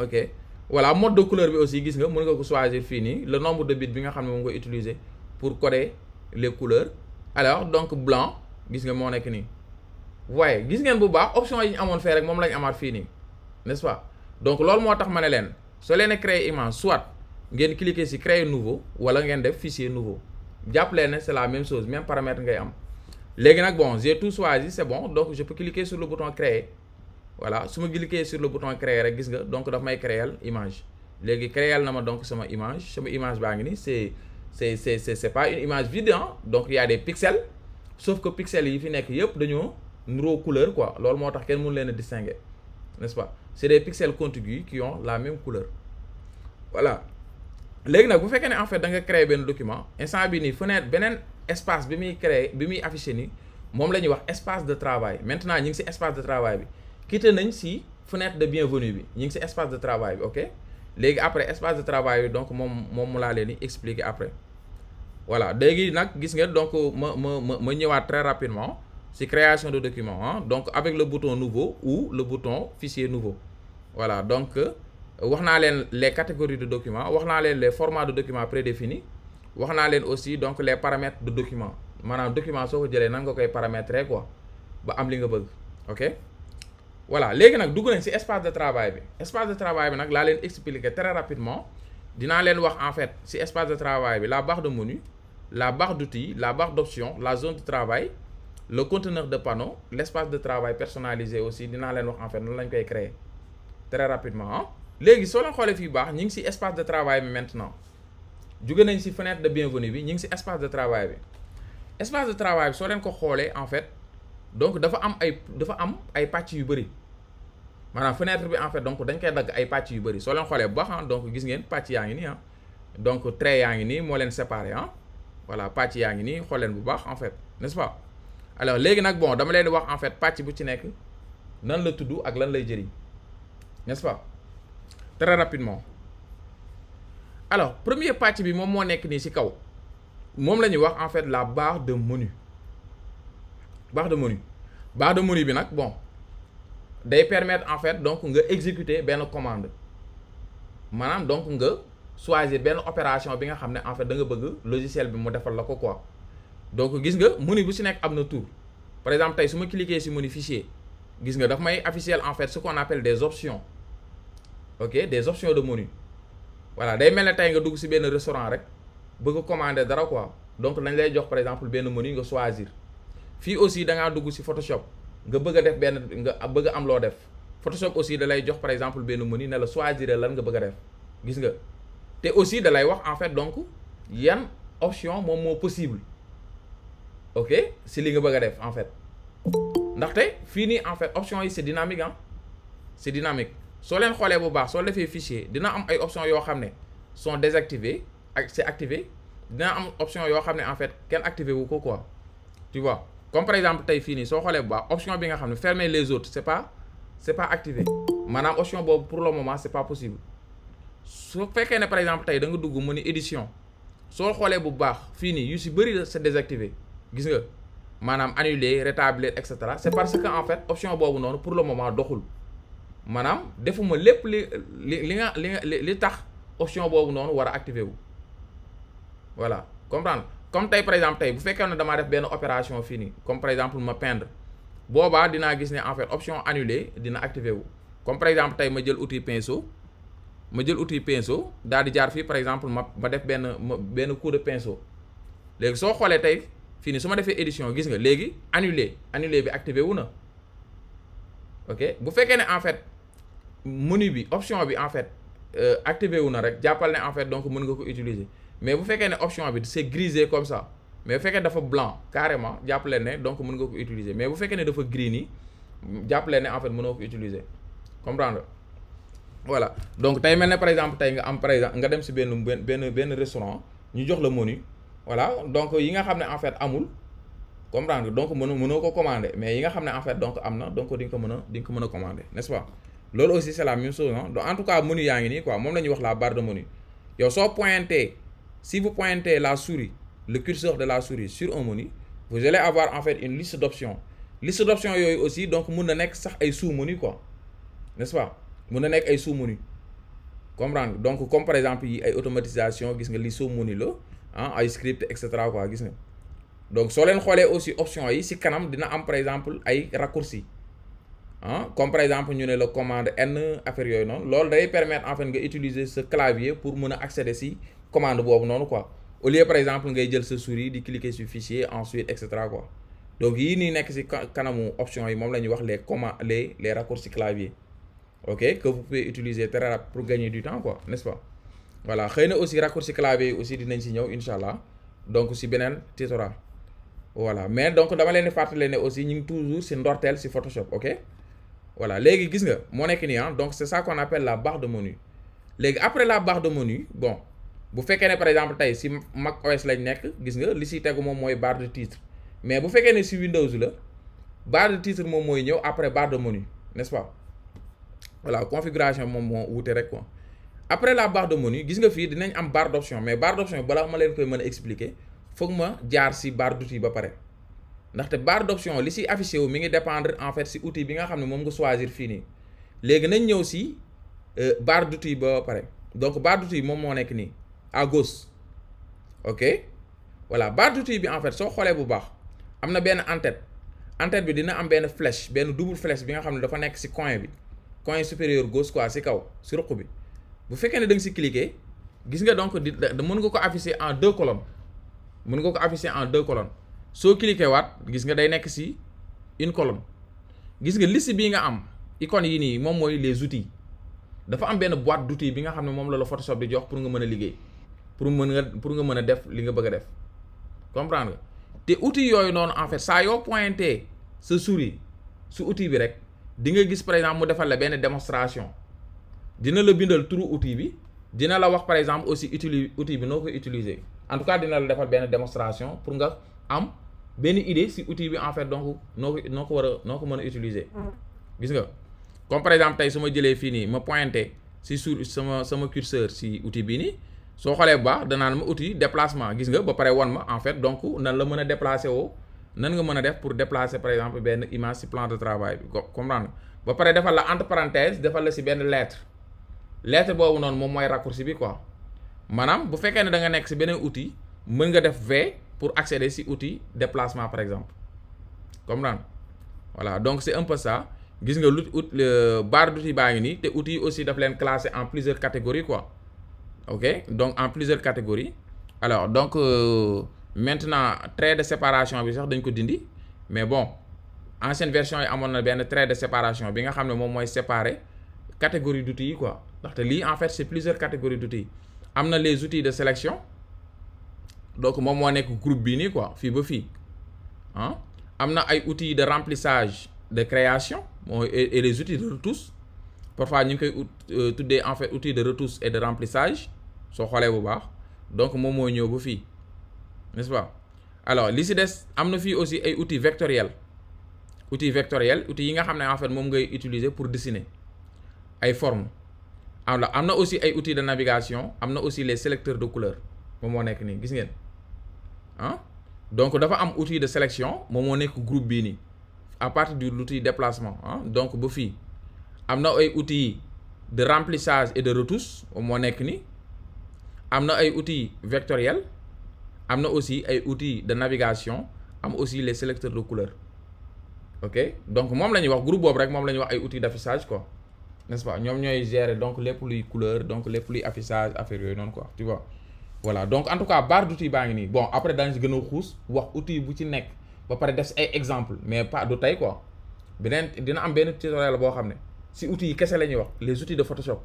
ok voilà mode de couleur aussi gis nga mën nga ko choisir fini le nombre de bits bi nga xamné mo nga utiliser pour coder les couleurs alors donc blanc gis nga moo nekk Ouais, waaye gis ngeen bu baax option yi ñu amoon fee rek mom la amar fini n'est-ce pas donc lool motax mané len so lené créer image soit ngeen cliquer sur « créer nouveau wala ngeen def fichier nouveau jàpp leen c'est la même chose même paramètre ngay am légui nak bon j'ai tout choisi c'est bon donc je peux cliquer sur le bouton créer voilà si je cliquer sur le bouton créer rek gis nga donc daf may créer image léegi créer na ma donc sama image sama image baa ngi ni c'est c'est c'est c'est pas une image vide hein. donc il y a des pixels sauf que pixels ils fi nekk yëpp dañoo nuroo couleur quoi loolu moo tax kenn quelqu'un distinguer n'est-ce pas c'est des pixels contigus qui ont la même couleur voilà légui nak bu fekkee en fait da nga créer un document instant bi une fenêtre un espace bi mi créer bi mi afficher ni mom la wax espace de travail maintenant ñu ci espace de travail bi quitté nañ si fenêtre de bienvenue bi ñu espace de travail ok après espace de travail je donc moom expliquer après voilà gis donc ma ma ma très rapidement si création de documents. Hein. donc avec le bouton nouveau ou le bouton fichier nouveau voilà donc euh, wax naa les catégories de documents wax naa les formats de documents prédéfinis wax naa aussi donc les paramètres de documents. Maintenant, document soo ko jëlee nan nga koy paramétrer quoi ba am ok voilà maintenant, nag dugg nañ ci de travail L'espace de travail bi vais laa expliquer très rapidement dinaa leen wax en fait ci espace de travail la barre de menu la barre d'outils la barre d'options la zone de travail le conteneur de panneau l'espace de travail personnalisé aussi dinaa leen wax en fait nan lañ koy créer très rapidement Maintenant, hein. si soo leen ici, fii baax ñu de travail bi maintenant jóge nañ ci fenêtre de bienvenue bi ñu ngi ci de travail L'espace de travail bi soo leen en fait donc dafa am ay dafa am ay sont yu Maintenant, la fenêtre en fait donc dañ koy dag ay patch yu bari so ah, donc gis ngeen patch ya, sont donc trait mo len séparer hein ah. voilà patch bu en fait n'est-ce pas alors légui nak bon dama len wax en fait patch bu ci nan la tuddu ak lan lay n'est-ce pas très rapidement alors premier patch bi mom mo ci kaw en fait la barre de menu barre de menu barre de menu bi bon day permettre en fait donc nga exécuter benn commande maanaam donc nga choisir benn opération bi nga xam en fait da nga bëgg logiciel bi mu defal la quoi donc gis nga menu bu si nekk tour par exemple tey su ma cliquer si menu fichier gis nga daf may officiel en fait ce qu'on appelle des options ok des options de menu voilà day mel ne tey nga dugg si benn restaurant rek bëgg commander dara quoi donc lañ lay jox par exemple benn menu nga choisir fi aussi da nga dugg si Photoshop nga bëgg a def ben nga bëgg am lo def Photoshop aussi da lay jox par exemple ben menu ne la choisir lan nga bëgg def gis nga te aussi da lay wax en fait donc yane option moom mo possible ok c'est li nga bëgg a def en fait ndaxte fii nii en fait option yi c'est dynamique hein ah. c'est dynamique so len xolé bu baax so defé fichier dina am ay option yo xamné sont désactivés ak c'est activé dina am option yo xamné en fait ken activé wu ko quoi tu vois comme par exemple tay fini so xolé xoolee bu baax option bi nga xam fermer les autres c'est pas c'est pas activé manam option bob pour le moment c'est pas possible so fekkee ne par exemple tay da nga dugg mu ni édition so xolé bu baax fini, nii yu si bëri c'est désactivé gis nga manam annuler rétablir etc. c'est parce que en fait option bob non, pour le moment doxul manam defuma lepp li li li nga li tax option bob non wara a activé wu voilà comprendre comme tay par exemple tay bu fekkee ne damaa def ben opération fini comme par exemple ma peindre boba dina gis ne en fait option annulée dina activé wu comme par exemple tay ma jël outil pinceau ma jël outil pinceau dal di jaar fi par exemple ma ba def ben ben coup de pinceau léegi so xolé tay fini. suma su ma édition gis nga léegi annulé annulé bi activé wu na ok bu fekkee ne en fait menu bi option bi en fait euh, activé wu na rek jàppal en fait donc mën nga ko utiliser mais vous faites une option bi c'est grisé comme ça mais vous faites dafa blanc carrément diable, né donc vous utilisez utiliser mais vous faites ne dafa gris nii né en fait mënoo ko utiliser comprendre voilà donc t'as mel par exemple t'as nga am par exemple nga dem si bien ben restaurant ñu jox le menu voilà donc yi nga xam en fait amul comprendre donc mën mënoo ko commander mais yi nga xam en fait donc amna donc di nga ko commander n'est-ce pas loolu aussi c'est la même chose non hein. donc en tout cas menu yaa ngi quoi Moi, la la barre de menu Yo so pointé si vous pointez la souris, le curseur de la souris sur un menu, vous allez avoir en fait une liste d'options. Liste d'options aussi, donc vous est nek sous-menu quoi. N'est-ce pas? Vous est nek sous-menu. Comprendre? Donc comme par exemple il y a automatisation qui nga li sous-menu la, hein, ay script etc quoi Donc si vous avez aussi option yi si kanam dina un par exemple ay raccourcis. Hein? comme par exemple ñu avons la commande n affaire yooyu noonu day permettre en fait ce clavier pour accéder ici commande bobu non quoi au lieu par exemple ngay jël ce souris di cliquer sur fichier ensuite etc quoi donc yi ni nek ci option yi mom la wax les commandes les les raccourcis clavier ok que vous pouvez utiliser très rapide pour gagner du temps quoi n'est-ce pas voilà xëy aussi raccourcis clavier aussi dinañ si ñëw inshallah donc ci benen tutoriel voilà mais donc dama leni di les ne aussi nous toujours ci c'est Photoshop ok voilà légui gis nga ah, donc c'est ça qu'on appelle la barre de menu légui après la barre de menu bon bu fekkee ne par exemple tay si Mac OS lañ nekk gis nga li si tegu moom mooy barre de titre mais bu fekkee ne si Windows la barre de titre moom mooy ñëw après barre de menu n'est-ce pas voilà configuration moom moo wute rek quoi après la barre de menu gis nga fii dinañ am barre d'options mais barre d'options balaa ma leen koy mën a expliquer foog ma jaar si barre d'outils ba pare ndaxte barre d'options li si affiché wu mi ngi dépendre en fait si outil bi nga xam ne moom nga choisir fii nii léegi nañ ñëw si euh, barre d'outils ba pare donc barre d'outils moom moo nekk nii. à gauche ok voilà barre d'outils bi en fait si vous avez baax am na benn en-tête en-tête bi dina une flèche benn double flèche bi nga xam dafa nekk ci coin bi coin supérieur gauche quoi c'est kaw ci ruq bu fekkee ne da cliquer gis nga donc di mën nga ko afficher en deux colonnes mën nga ko afficher en deux colonnes so cliquer what, vous nga day in ci une colonne gis nga am icônes yi nii moom mooy les outils dafa am benn boîte d'outils bi nga xam ne la la Photoshop di jox pour nga mën pour mën nga pour nga mën a def li nga bëgg a def comprendre nga te outil yooyu noonu en fait saa yoo pointé sa souris su outil bi rek di nga gis par exemple mu defal la benn démonstration dina la bindal turu outil bi dina la wax par exemple aussi utili outil bi noo utiliser en tout cas dina la defal benn démonstration pour nga am benn idée si outil bi en fait donc noo ko noo ko war a noo ko mën a utiliser gis nga comme par exemple tey su ma jëlee fii nii ma pointé si sur sama sama curseur si outil bi nii soo xoolee bu baax danaan ma outil déplacement gis nga ba pare won ma en fait donc nan la mën a déplacer woo nan nga mën a def pour déplacer par exemple benn image ci plan de travail bi comprendre ba pare defal la entre defal la ci benn lettre lettre boobu noonu moom mooy raccourci bi quoi maanaam bu fekkee ne da nga nekk ci beneen outil mën nga def V pour accéder ci outil déplacement par exemple comprendre voilà donc c'est un peu gis nga lu out barre d'outils ngi nii te outils yi aussi daf leen classer en plusieurs catégories quoi ok donc en plusieurs catégories alors donc euh, maintenant trait de séparation bi sax dañ ko dindi mais bon ancienne version il y trait de séparation bi nga xamné un trait séparer catégorie d'outils quoi en fait c'est plusieurs catégories d'outils. Il les outils de sélection donc y mo un groupe bi ni quoi fi ba hein? outils de remplissage de création et les outils de retouche parfois ñu y koy euh, des en fait outils de retouche et de remplissage so xolé bu baax donc moom moo ñëw ba n'est-ce pas alors li si des am aussi ay outils vectoriels outils vectoriels outils yi nga xamné en fait mom ngay utiliser pour dessiner ay formes alors am aussi ay outils de navigation amna aussi les sélecteurs de couleurs. moom moo nekk nii gis ngeen hein donc dafa am outil de sélection moom moo groupe bi ni à partir de l'outil déplacement hein donc bu fi amna ay outils de remplissage et de retouche moom moo nekk amna ay outils vectoriels amna aussi ay outils de navigation am aussi les sélecteurs de couleurs. ok donc moi la wax groupe boobu rek mom la wax ay outils d'affichage quoi n'est-ce pas ñom ñoy gérer donc lépp luy couleur donc les luy affichage affaire yooyu noonu quoi tu vois voilà donc en tout cas barre d'outils baa ni. bon après dans si gëna xouss wax outil bu ci nek ba paré def ay exemple mais pas du tey quoi benen dina am ben tutoriel bo xamné ci si outils yi kese wax les outils de Photoshop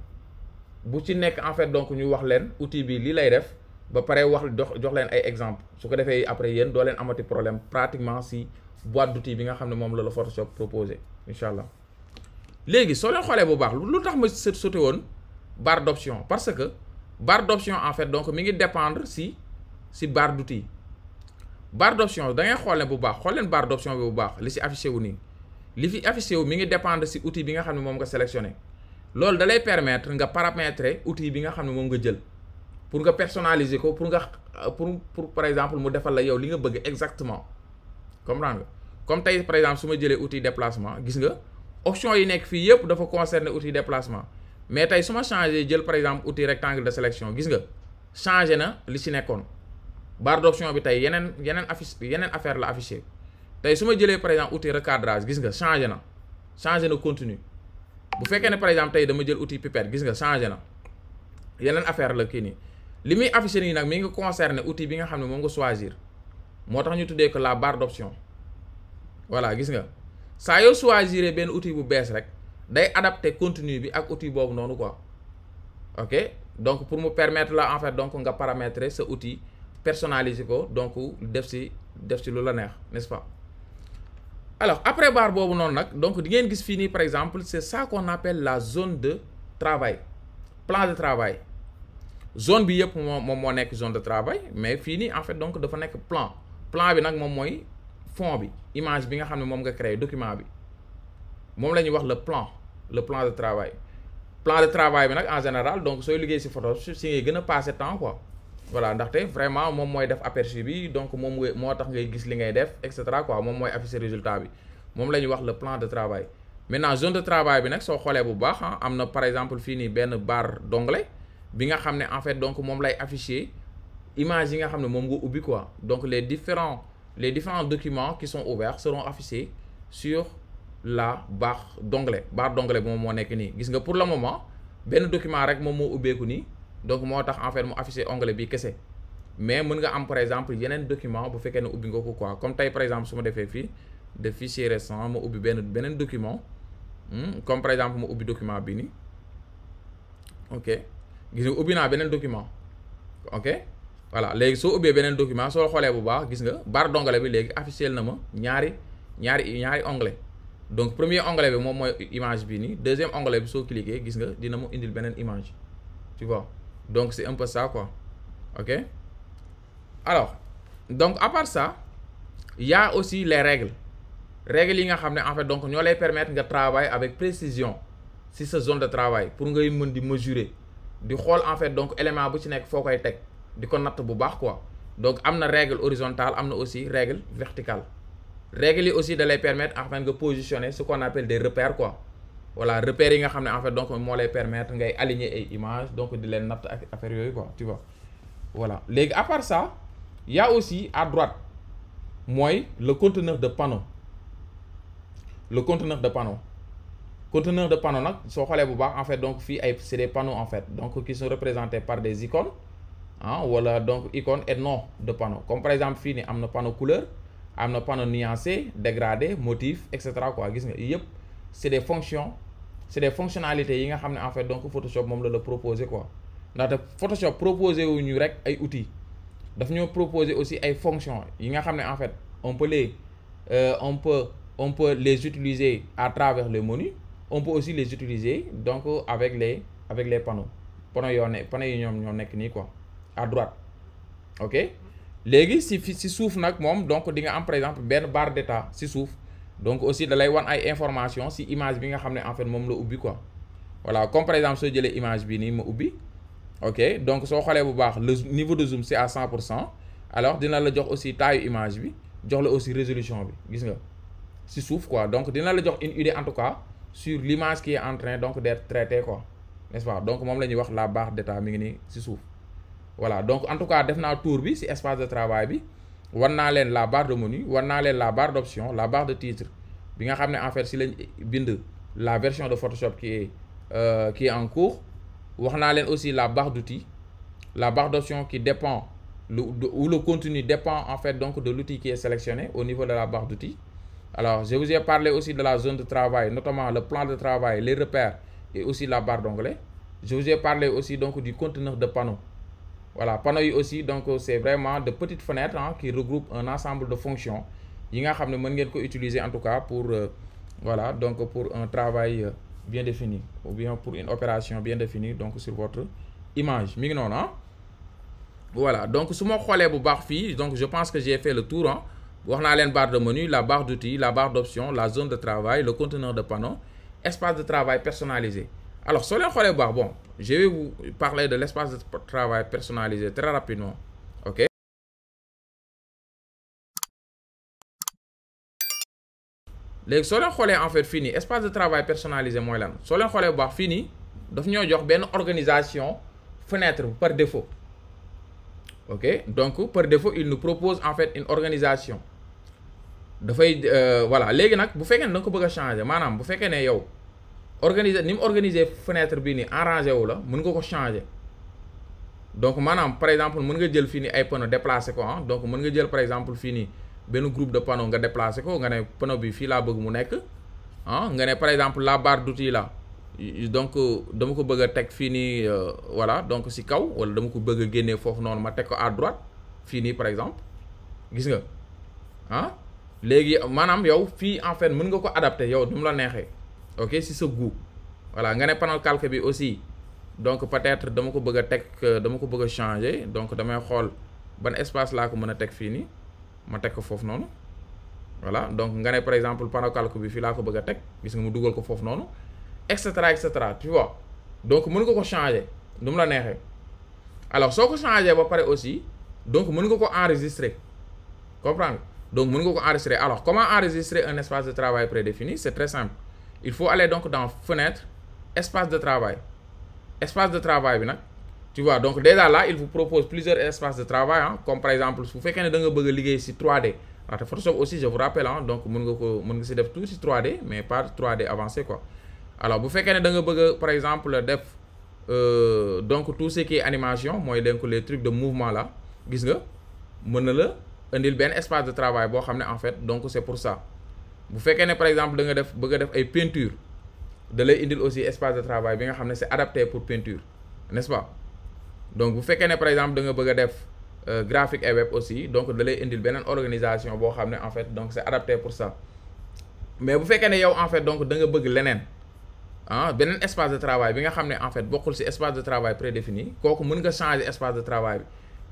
bu ci en fait donc ñu wax leen outil bi li lay def ba paré wax jox leen ay exemple su ko défé après yéen do leen amati problème pratiquement si boîte d'outils bi nga xamné mom la la Photoshop proposé incha allah léegi soo xolé bu baax lu tax ma sauté woon barre d'option parce que barre d'option en fait donc mi ngi dépendre si si barre d'outils barre d'option da ngay xolé bu baax xool barre d'option bu baax li ci afficher wu nii li fi afficher wu mi ngi dépendre si outil bi nga xamné mom nga sélectionner loolu dalay lay permettre nga paramétrer outil bi nga xam ne moom nga jël pour nga personnaliser ko pour nga euh, pour pour par exemple mu defal la yow li nga bëgg exactement comprendre nga comme tey par exemple su ma jëlee outil déplacement gis nga option yi nekk fii yëpp dafa concerner outil déplacement mais tey su ma changé jël par exemple outil rectangle de sélection gis nga changé na li ci nekkoon barre d'option bi tey yeneen yeneen affiche yeneen affaire la affiché tey su ma jëlee par exemple outil recadrage gis nga changé na changé na contenu bu fekkee ne par exemple tey dama jël outil pipette gis nga changé na yeneen affaire la kii nii li muy affiché nii nag mi ngi concerné outil bi nga xam ne moom nga choisir moo tax ñu tuddee ko la barre d'option voilà gis nga saa yoo choisir benn outil bu bees rek day adapté contenu bi ak outil boobu noonu ko ok donc pour mu permettre la en fait donc nga paramétrer sa outil personnaliser ko donc def si def si lu la neex nest pas alors après barre bobu non donc di ngeen gis fini par exemple c'est ça qu'on appelle la zone de travail plan de travail zone bi pour mon mo nek zone de travail mais fini en fait donc dafa nek plan plan bi nak mom moy fond bi image bi nga xamne mom nga créer document bi Mom lañuy voir wax le plan le plan de travail plan de travail bi nak en général donc soy liggéey ci Photoshop si ngay gëna a passer temps quoi voilà ndaxte vraiment mom moy def aperçu bi donc mom motax ngay gis li ngay def etc quoi mom moy afficher résultat bi mom la wax le plan de travail maintenant zone de travail bi nak so xolé bu baax ah, amna par exemple fini ben bar barre d'onglet bi nga xamné en fait donc mom lay afficher image yi nga xamné mom moom nga ubbi quoi donc les différents les différents documents qui sont ouverts seront affichés sur la barre d'onglet barre d'onglet mom mo nek ni. gis nga pour le moment ben document rek mo moo ko ni donc moo tax en fait mu afficher onglet bi kese mais mën nga am par exemple yeneen document bu fekkee ne ubbi nga ko quoi comme tey par exemple su ma defee fii de fichier récent ma ubbi benn beneen document hmm? comme par exemple ma ubbi document bi ni ok gis nga ubbi naa beneen document ok voilà léegi soo ubbee beneen document soo xoolee bu baax gis nga barre d'onglet bi léegi officiel na ma ñaari ñaari ñaari onglet donc premier onglet bi moom mooy image bi nii deuxième onglet bi soo cliquer gis nga dina mu indil beneen image tu vois donc, c'est un peu ça, quoi. OK Alors, donc, à part ça, il y a aussi les règles. Règles, yi nga en fait donc permettre de travailler avec précision sur cette zone de travail pour nous mesurer du en fait donc élément bu ci koy di ko quoi. bu quoi donc am règle horizontale y aussi règle verticale règles aussi de les permettre de de positionner ce qu'on appelle des repères quoi voilà repérer, yi nga en fait donc moo lay permettre ngay aligner images donc de leen natt affaire quoi tu vois voilà léegi à part ça il y a aussi à droite moi, le conteneur de panneau le conteneur de panneau conteneur de panneau nag soo xoolee bu en fait donc fii c'est des panneaux en fait donc qui sont représentés par des icônes ah wala donc icônes et nom de panneau comme par exemple fii nii am panneau couleur am na panneau nuancé dégradé motif etc., quoi gis nga c'est des fonctions c'est des fonctionnalités yi nga xamné en fait donc Photoshop mom la le proposer quoi ndax Photoshop proposer wu ñu rek ay outils daf ñoo proposer aussi ay fonctions yi nga xamné en fait on peut les euh, on peut on peut les utiliser à travers le menu. on peut aussi les utiliser donc avec les avec les panneaux panneaux yoo panneaux yi ñom ñoo nekk quoi à droite ok légui si si souf nak mom donc di nga am par exemple ben barre d'état si souf donc aussi da lay wan ay information si image bi nga en fait mom la ubbi quoi voilà comme par exemple so jëlé image bi ni ma ubbi ok donc si vous bu baax le niveau de zoom c'est à 100 alors dina la jox aussi taille image bi jox la aussi résolution bi gis nga si souffre quoi donc dina la jox une idée en tout cas sur l'image qui est en train donc d'être traitée quoi n'est-ce pas donc vous la voir la barre d'état mi ngi si voilà donc en tout cas def naa tour bi de travail bi on la barre de menu la barre d'options, la barre de titre bi nga en fait si la version de Photoshop qui est euh, qui est en cours On a aussi la barre d'outils la barre d'options qui dépend ou le contenu dépend en fait donc de l'outil qui est sélectionné au niveau de la barre d'outils alors je vous ai parlé aussi de la zone de travail notamment le plan de travail les repères et aussi la barre d'onglet je vous ai parlé aussi donc du conteneur de panneau voilà panneau aussi donc euh, c'est vraiment de petites fenêtres hein, qui regroupent un ensemble de fonctions yi nga a utiliser en tout cas pour euh, voilà donc pour un travail euh, bien défini ou bien pour une opération bien définie donc sur votre image mignon, non, hein. voilà donc sur mon xoolee bu donc je pense que j'ai fait le tour On a la barre de menu la barre d'outils la barre d'options la zone de travail le conteneur de panneau espace de travail personnalisé alors sur le vous bon je vais vous parler de l'espace de travail personnalisé très rapidement. OK léegi vous en fait fini espace de travail personnalisé moi lan soo leen bu organisation fenêtre par défaut ok donc par défaut il nous propose en fait une organisation Vous euh, voilà voir gens bu changer organiser ni mu organiser fenêtre bii nii arrangé wu la mun nga ko changer donc maanaam par exemple mën nga jël fii nii ay panneaux déplacé ko ah donc mën nga jël par exemple fii nii benn groupe de panneaux nga déplacé ko nga ne panneau bi fii laa bëgg mu nekk ah nga ne par exemple la barre d'outils là donc dama ko bëgg a teg fii nii euh, voilà donc si kaw wala dama ko bëgg a génnee foofu noonu ma teg ko à droite fii nii par exemple gis nga ah léegi maanaam yow fii en fait mën nga ko adapté yow nu mu la neexee. ok c'est ce goût voilà nga ne panneau calque bi aussi donc peut-être dama ko bëgg a teg euh, dama ko bëgg a changer donc damay xool ban espace laa ko mën a teg fii nii ma teg ko foofu noonu voilà donc nga ne par exemple panneau calque bi fii laa ko bëgg a teg gis nga mu dugal ko foofu noonu et cetera et tu vois donc mën nga ko changer nu mu la neexee alors soo ko changer ba pare aussi donc mën nga ko enregistrer comprendre donc mën nga ko enregistrer alors comment enregistrer un espace de travail prédéfini c'est très simple il faut aller donc dans fenêtre espace de travail espace de travail tu vois donc déjà là il vous propose plusieurs espaces de travail hein, comme par exemple vous faites faites da de bëgg ici 3D alors Photoshop aussi je vous rappelle hein, donc mon gars ko def tout 3D mais pas 3D avancé quoi alors vous faites ne da par exemple def euh, donc tout ce qui est animation moi donc les trucs de mouvement là gis nga mën le la un espace de travail bon en fait donc c'est pour ça bu fekkene par exemple da nga def bëgg def ay peinture da lay indil aussi espace de travail bi nga xam c'est adapté pour peinture n'est-ce pas donc bu fekkene par exemple da nga bëgg a def euh, graphique et web aussi donc da lay indil benen organisation bo xam en fait donc c'est adapté pour ça mais bu fekkene yow en fait donc da nga bëgg leneen ah beneen espace de travail bi nga xam en fait bokul ci espace de travail prédéfini kooku mën nga changer espace de travail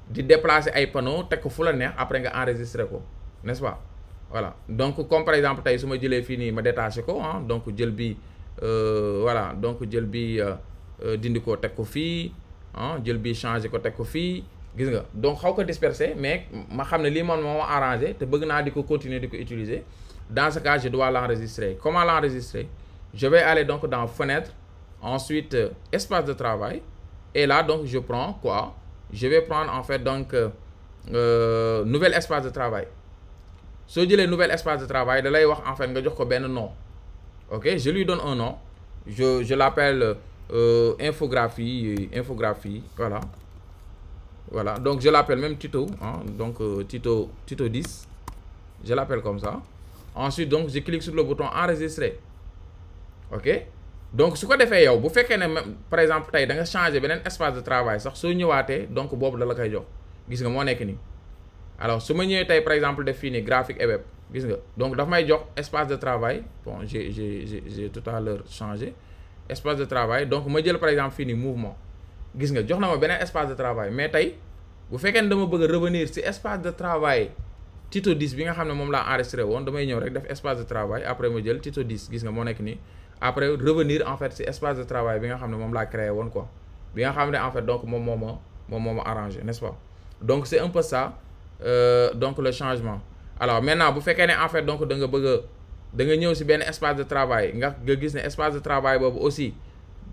bi di déplacer ay panneaux tek ko fu la neex après nga enregistrer ko n'est-ce pas voilà donc comme par exemple tu je jëlé fini, je vais ma détacher. ko hein donc jël bi euh, voilà donc jël bi euh, euh, dindi ko tek ko fi hein ah, jël bi changer ko tek ko donc xaw ko disperser mais ma xamné ne mon man arranger bëgg continuer à utiliser dans ce cas je dois l'enregistrer comment l'enregistrer je vais aller donc dans fenêtre ensuite espace de travail et là donc je prends quoi je vais prendre en fait donc euh, nouvel espace de travail soo le nouvel espace de travail de lay wax en fait nga jox ko ben nom ok je lui donne un nom je je l'appelle euh, infographie infographie voilà voilà donc je l'appelle même Tito hein, donc euh, Tito Tito 10 je l'appelle comme ça ensuite donc je clique sur le bouton enregistrer ok donc ce que defee yow bu vous né par exemple tay da nga changer benen espace de travail sax so ñëwaatee donc bobu da la kay jox gis nga alors si vous ñëwee par exemple définir graphique et web donc espace de travail bon j'ai tout à l'heure changé espace de travail donc par exemple fini mouvement espace de travail mais revenir espace de travail 10 bi nga je enregistré espace de travail après 10 nga après revenir en fait espace de travail bi nga créé quoi en fait donc mon moment, arrangé n'est-ce pas donc c'est un peu ça euh, donc le changement alors maintenant vous faites est en fait donc dans le bëgg a da espace de travail nga espace de travail aussi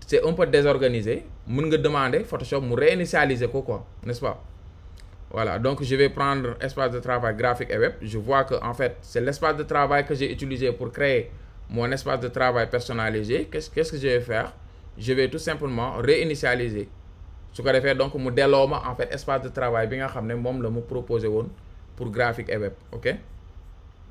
c'est un peu désorganisé vous demander Photoshop mu réinitialiser quoi n'est-ce pas voilà donc je vais prendre espace de travail graphique et web je vois que en fait c'est l'espace de travail que j'ai utilisé pour créer mon espace de travail personnalisé qu'est-ce qu'est-ce que je vais faire je vais tout simplement réinitialiser ce ko fait donc modèle en fait espace de travail bien nga xam le proposé pour graphique et web ok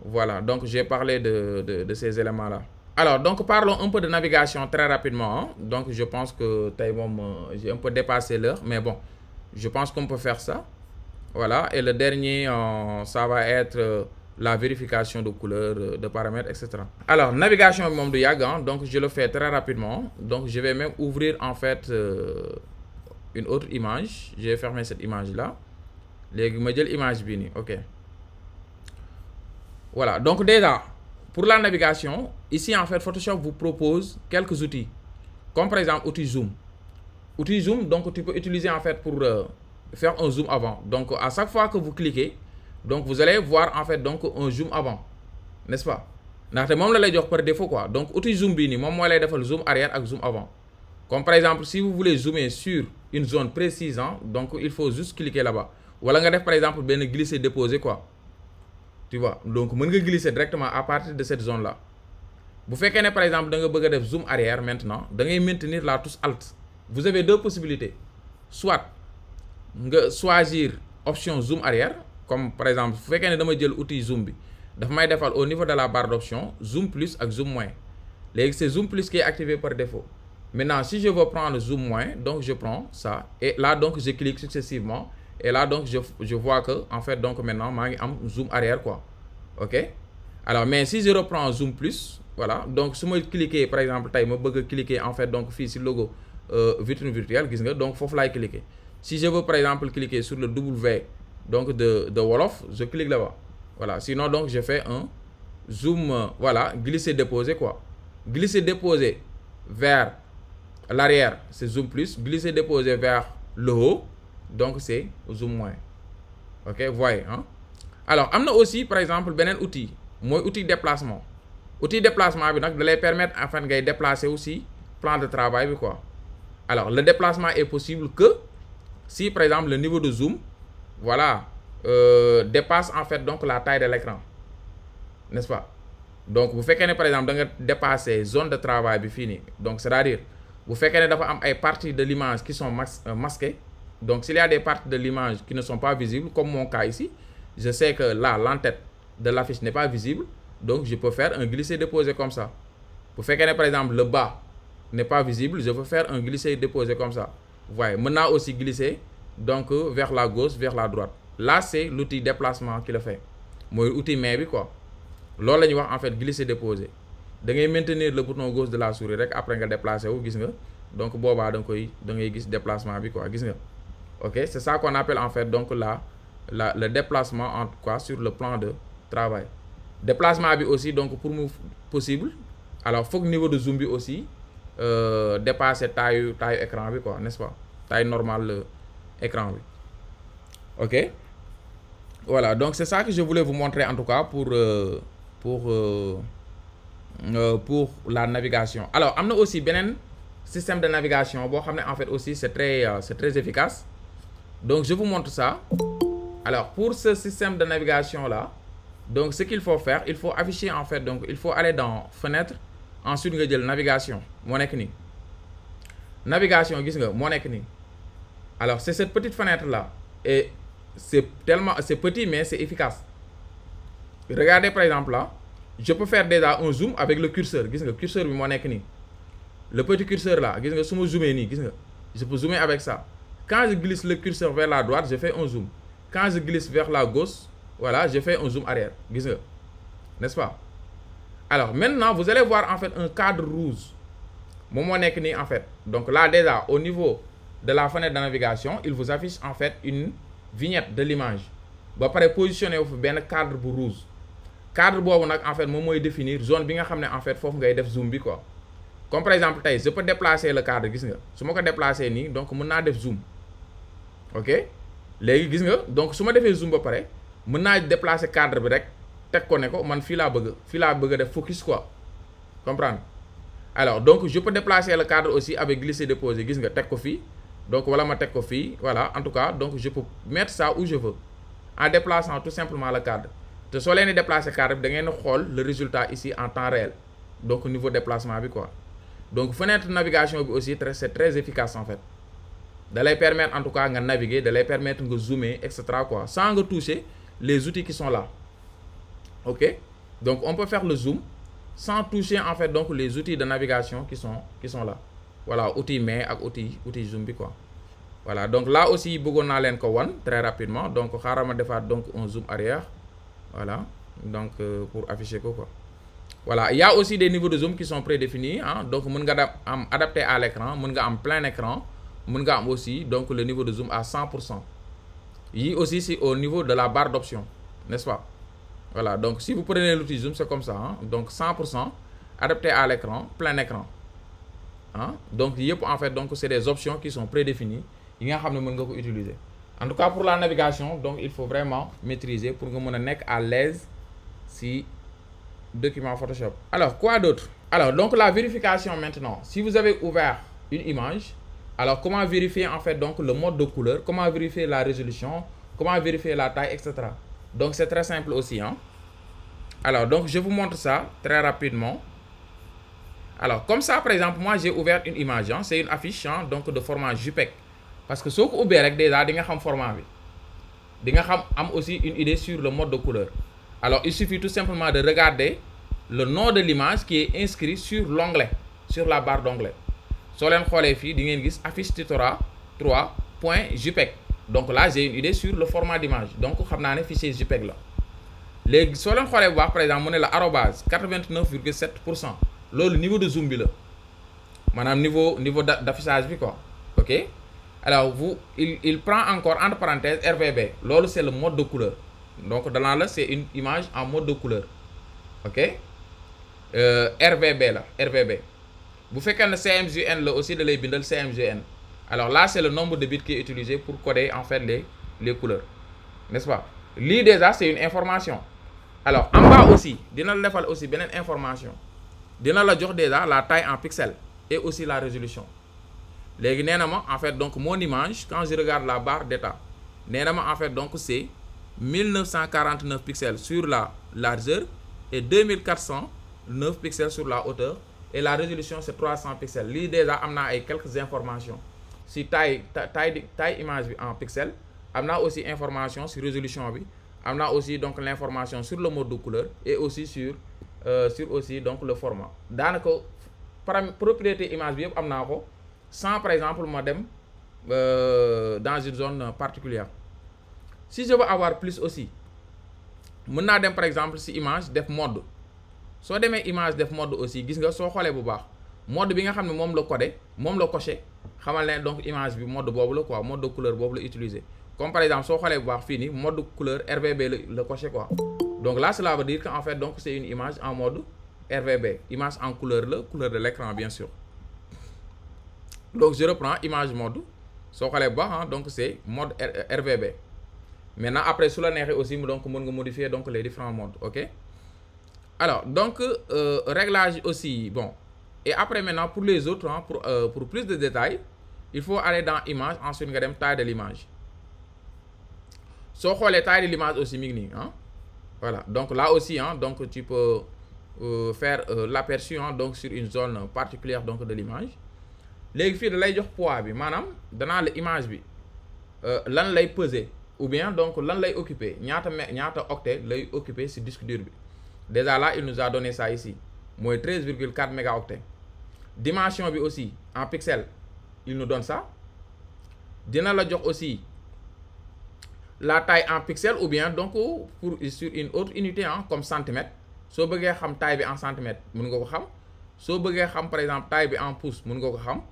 voilà donc j'ai parlé de ces éléments là. alors donc parlons un peu de navigation très rapidement hein. donc je pense que euh, j'ai un peu dépassé l'heure mais bon je pense qu'on peut faire ça voilà et le dernier euh, ça va être euh, la vérification de couleurs, de paramètres, etc. Alors, navigation de Yagan, hein. donc je le fais très rapidement. Donc, je vais même ouvrir en fait une autre image j'ai fermé cette image là les ma image Bini. ok voilà donc déjà pour la navigation ici en fait Photoshop vous propose quelques outils comme par exemple outil zoom outil zoom donc tu peux utiliser en fait pour euh, faire un zoom avant donc à chaque fois que vous cliquez donc vous allez voir en fait donc un zoom avant n'est-ce pas ndaxte on la lay par défaut quoi donc outil zoom Bini. vais faire le zoom arrière et zoom avant comme par exemple si vous voulez zoomer sur une zone précise hein, donc il faut juste cliquer là-bas Ou alors, par exemple pouvez glisser déposer quoi tu vois donc vous nga glisser directement à partir de cette zone là vous vous par exemple da nga zoom arrière maintenant vous ngay maintenir la touche alt vous avez deux possibilités soit vous choisir option zoom arrière comme par exemple vous faites dama jël outil zoom vous pouvez faire au niveau de la barre d'options zoom plus et zoom moins c'est zoom plus qui est activé par défaut Maintenant, si je veux prendre zoom moins, donc je prends ça. Et là, donc, je clique successivement. Et là, donc, je, vois que, en fait, donc, maintenant, je un zoom arrière, quoi. OK Alors, mais si je reprends zoom plus, voilà. Donc, si je clique, par exemple, je veux cliquer, en fait, donc, ici logo euh, vitrine virtuelle, donc, faut faut cliquer. Si je veux, par exemple, cliquer sur le W donc de, de Wolof, je clique là-bas. Voilà. Sinon, donc, je fais un zoom, euh, voilà, glisser-déposer, quoi. Glisser-déposer vers l'arrière, c'est zoom plus. Glisser, déposer vers le haut. Donc, c'est zoom moins. OK, voyez. Hein? Alors, on a aussi, par exemple, un outil. Moi, outil de déplacement. Outil de déplacement, donc, de les permettre afin de déplacer aussi plan de travail. Quoi. Alors, le déplacement est possible que si, par exemple, le niveau de zoom, voilà, euh, dépasse en fait donc la taille de l'écran. N'est-ce pas? Donc, vous faites par exemple, dépasser zone de travail, fini. Donc, c'est-à-dire, vous faites qu'il y a des parties de l'image qui sont euh, masquées donc s'il y a des parties de l'image qui ne sont pas visibles comme mon cas ici je sais que là l'entête de l'affiche n'est pas visible donc je peux faire un glisser déposer comme ça qu'il y que par exemple le bas n'est pas visible je peux faire un glisser déposer comme ça vous voyez maintenant aussi glisser donc euh, vers la gauche vers la droite là c'est l'outil déplacement qui le fait mon outil mais quoi Là en fait glisser déposer da maintenir le bouton gauche de la souris rek après nga déplacé wu gis nga donc boba dang koy da ngay déplacement bi quoi gis nga ok c'est ça qu'on appelle en fait donc la la le déplacement en quoi sur le plan de travail déplacement bi aussi donc pour nous possible alors faut que niveau de zoom aussi euh, taille taille écran bi quoi n'est-ce pas taille normale écran bi ok voilà donc c'est ça que je voulais vous montrer en tout cas pour euh, pour euh, euh, pour la navigation alors on a aussi un système de navigation en fait aussi c'est très euh, c'est très efficace donc je vous montre ça alors pour ce système de navigation là donc ce qu'il faut faire il faut afficher en fait donc il faut aller dans fenêtre ensuite il navigation mon navigation gis nga alors c'est cette petite fenêtre là et c'est tellement c'est petit mais c'est efficace regardez par exemple là je peux faire déjà un zoom avec le curseur le curseur mon le petit curseur là je peux zoomer avec ça quand je glisse le curseur vers la droite je fais un zoom quand je glisse vers la gauche voilà je fais un zoom arrière Vous n'est-ce pas alors maintenant vous allez voir en fait un cadre rouge Mon monnaie en fait donc là déjà au niveau de la fenêtre de navigation il vous affiche en fait une vignette de l'image Vous pouvez positionner le cadre rouge cadre boobu nak en fait moom mooy définir zone bi nga xamné en fait fofu ngay def zoom bi quoi comme par exemple tay je peux déplacer le cadre gis nga suma ko déplacer ni donc mën naa def zoom ok léegi gis nga donc suma ma zoom ba paré mën naa déplacer cadre bi rek tek ko ne ko man fi la bëgg fi la bëgg def focus quoi comprendre alors donc je peux déplacer le cadre aussi avec glisser déposer gis nga tek ko fi donc wala ma tek ko fi voilà en tout cas donc je peux mettre ça où je veux en déplaçant tout simplement le cadre te soo déplacer le résultat ici en temps réel donc au niveau déplacement avec quoi donc fenêtre navigation aussi très c'est très efficace en fait de les permettre en tout cas de naviguer de les permettre de zoomer etc quoi sans toucher les outils qui sont là ok donc on peut faire le zoom sans toucher en fait donc les outils de navigation qui sont qui sont là voilà outil mais outil outil zoom quoi voilà donc là aussi bëggoon naa ko wan très rapidement donc xaaral ma donc un zoom arrière. Voilà. Donc, euh, pour afficher quoi. Voilà. Il y a aussi des niveaux de zoom qui sont prédéfinis. Hein. Donc, mon gars, adapté à l'écran. mon gars en plein écran. mon gars aussi donc, le niveau de zoom à 100%. Il aussi, au niveau de la barre d'options. N'est-ce pas? Voilà. Donc, si vous prenez l'outil zoom, c'est comme ça. Hein. Donc, 100%, adapté à l'écran, plein écran. Hein? Donc, en fait, donc c'est des options qui sont prédéfinies. Il y a utiliser en tout cas pour la navigation donc il faut vraiment maîtriser pour que mon soyez à l'aise si document Photoshop alors quoi d'autre alors donc la vérification maintenant si vous avez ouvert une image alors comment vérifier en fait donc le mode de couleur comment vérifier la résolution comment vérifier la taille etc donc c'est très simple aussi hein alors donc je vous montre ça très rapidement alors comme ça par exemple moi j'ai ouvert une image hein. c'est une affiche hein, donc de format JPEG parce que soko ko ubbee rek déjà di nga xam format bi di nga xam am aussi une idée sur le mode de couleur alors il suffit tout simplement de regarder le nom de l'image qui est inscrit sur l'onglet sur la barre d'onglet so len xoolee fi di ngeen gis affiche tutora 3.jpeg. donc là j'ai une idée sur le format d'image donc xam naa un fichier JPEG là. légui so len bu par exemple moné la arrobase 89,7% virgule niveau de zoom bi la manam niveau niveau d'affichage bi quoi ok alors vous il il prend encore entre parenthèses RVB LOL c'est le mode de couleur donc dans là c'est une image en mode de couleur ok euh, RVB là, RVB Vous faites qu'un CMJN là aussi de les bindal CMJN alors là c'est le nombre de bits qui est utilisé pour coder en fait les les couleurs n'est-ce pas L'idée déjà c'est une information alors en bas aussi il y aussi une information Il y déjà la taille en pixels et aussi la résolution en fait donc mon image quand je regarde la barre d'état en fait donc c'est 1949 pixels sur la largeur et 2409 pixels sur la hauteur et la résolution c'est 300 pixels L'idée déjà am quelques informations si taille taille taille image en pixels am aussi information sur résolution bi am aussi donc l'information sur le mode de couleur et aussi sur euh, sur aussi donc le format Dans la propriété image bi sans par exemple madame euh, dans une zone particulière si je veux avoir plus aussi mon naa dem par exemple si image def mode so demee image def mode aussi gis nga so xolé bu baax mode bi nga xamné mom le la codé mom la coché xamal né donc image bi mode bobu la quoi mode de couleur bobu la utiliser comme par exemple so xolé bu baax fini, mode couleur RVB le la coché quoi donc là cela veut dire qu'en fait donc c'est une image en mode RVB image en couleur la couleur de l'écran bien sûr donc je reprends image mode ah, donc c'est mode RVB euh, maintenant après cela, la aussi donc modifier donc les différents modes ok alors donc euh, réglage aussi bon et après maintenant pour les autres ah, euh, pour plus de détails il faut aller dans image ensuite nga taille de l'image So les taille de l'image aussi ah. voilà donc là aussi donc tu peux faire l'aperçu donc sur une zone particulière donc de l'image léegi fii da lay jox poids bi manam dana le image bi euh, lan lay peser ou bien donc lan lay occuper ñaata ñaata octet lay occuper ci disque dur bi déjà là il nous a donné ça ici mooy 13,4 mégaoctets dimension bi aussi en pixel il nous donne ça dina la jox aussi la taille en pixel ou bien donc pour sur une autre unité hein, comme centimètre so beugé xam taille bi en centimètre mën nga ko xam so beugé xam par exemple taille bi en pouce mën nga ko xam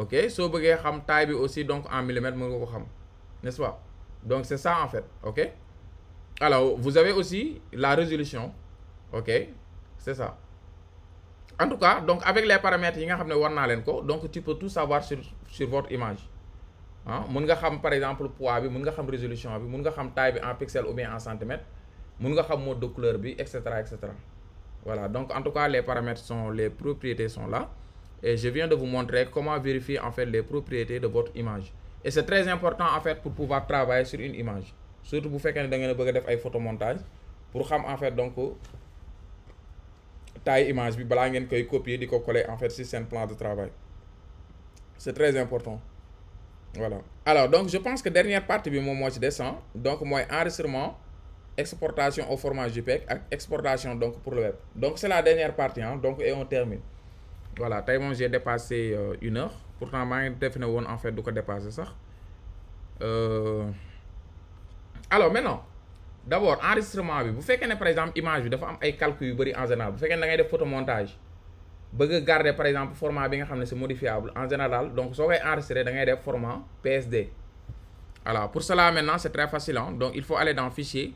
ok soo bëggee xam taille bi aussi donc en millimètre, mën nga ko xam n'est-ce pas donc c'est ça en fait ok alors vous avez aussi la résolution ok c'est ça en tout cas donc avec les paramètres yi nga xam ne war naa leen ko donc tu peux tout savoir sur sur votre image ah hein? mun nga xam par exemple poids bi mun nga xam résolution bi mun nga xam taille bi en pixel ou bien en centimètres mun nga xam mode de couleur bi et cetera voilà donc en tout cas les paramètres sont les propriétés sont là et je viens de vous montrer comment vérifier en fait les propriétés de votre image. Et c'est très important en fait pour pouvoir travailler sur une image. Surtout pour faire que vous avez un photomontage. Pour faire en fait donc taille image bi copier et coller en fait sur un plan de travail c'est très important voilà alors donc je pense que dernière partie bi moi descend hein. donc moi enregistrement exportation au format JPEG exportation donc pour le web donc c'est la dernière partie hein. donc et on termine voilà j'ai dépassé euh, une heure pourtant maa ngi def en fait dépasser dépassé euh, alors maintenant d'abord, enregistrement bi bu par exemple image bi dafa am ay calcul yu bari en général bu faites def photomontage bëgg garder par exemple format bi nga xamné modifiable en général donc vous koy enregistré da ngay def format PSD Alors, pour cela maintenant c'est très facile hein. donc il faut aller dans fichier